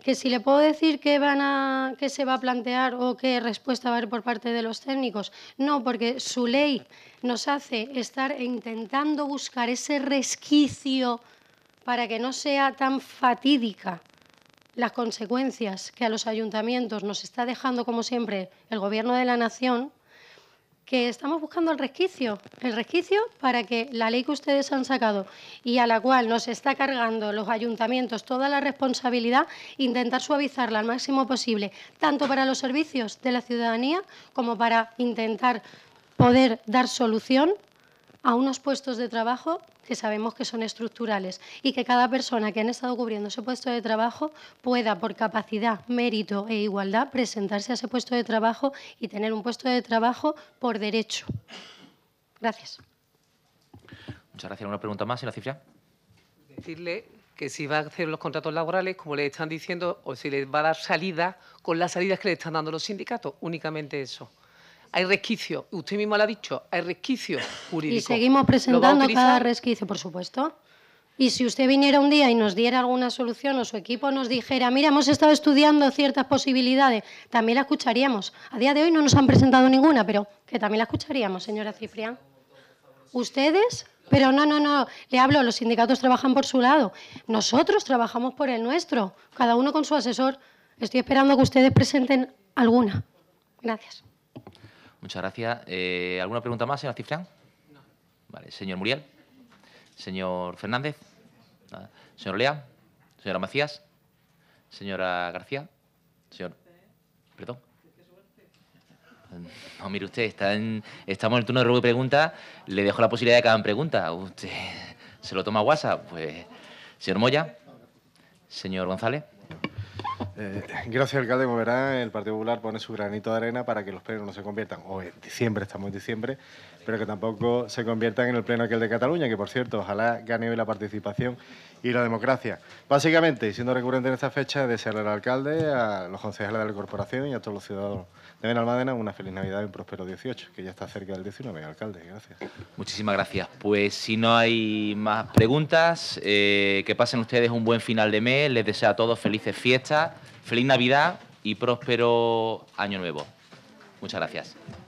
Que si le puedo decir qué van a, se va a plantear o qué respuesta va a haber por parte de los técnicos, no, porque su ley nos hace estar intentando buscar ese resquicio para que no sea tan fatídica las consecuencias que a los ayuntamientos nos está dejando, como siempre, el Gobierno de la Nación, que estamos buscando el resquicio, el resquicio para que la ley que ustedes han sacado y a la cual nos está cargando los ayuntamientos toda la responsabilidad, intentar suavizarla al máximo posible, tanto para los servicios de la ciudadanía como para intentar poder dar solución a unos puestos de trabajo que sabemos que son estructurales y que cada persona que han estado cubriendo ese puesto de trabajo pueda, por capacidad, mérito e igualdad, presentarse a ese puesto de trabajo y tener un puesto de trabajo por derecho. Gracias. Muchas gracias. ¿Una pregunta más, señora Cifra? Decirle que si va a hacer los contratos laborales, como le están diciendo, o si les va a dar salida con las salidas que le están dando los sindicatos, únicamente eso. Hay resquicio, usted mismo lo ha dicho, hay resquicio jurídico. Y seguimos presentando cada resquicio, por supuesto. Y si usted viniera un día y nos diera alguna solución o su equipo nos dijera, mira, hemos estado estudiando ciertas posibilidades, también la escucharíamos. A día de hoy no nos han presentado ninguna, pero que también la escucharíamos, señora Ciprián. ¿Ustedes? Pero no, no, no, le hablo, los sindicatos trabajan por su lado. Nosotros trabajamos por el nuestro, cada uno con su asesor. Estoy esperando que ustedes presenten alguna. Gracias. Muchas gracias. Eh, ¿Alguna pregunta más, señor Cifrán? No. Vale, señor Muriel. Señor Fernández. Señor Lea. Señora Macías. Señora García. Señor. Perdón. No, mire usted, estamos en el turno de preguntas. Le dejo la posibilidad de cada hagan ¿Usted se lo toma a WhatsApp? Pues, señor Moya, señor González. Eh, <laughs> gracias, alcalde. Como verá, el Partido Popular pone su granito de arena para que los plenos no se conviertan, Hoy en diciembre, estamos en diciembre, Espero que tampoco se conviertan en el pleno aquel de Cataluña, que por cierto, ojalá gane hoy la participación y la democracia. Básicamente, siendo recurrente en esta fecha, desearle al alcalde, a los concejales de la corporación y a todos los ciudadanos de Benalmádena una feliz Navidad y un próspero 18, que ya está cerca del 19, alcalde. Gracias. Muchísimas gracias. Pues si no hay más preguntas, eh, que pasen ustedes un buen final de mes. Les deseo a todos felices fiestas, feliz Navidad y próspero Año Nuevo. Muchas gracias.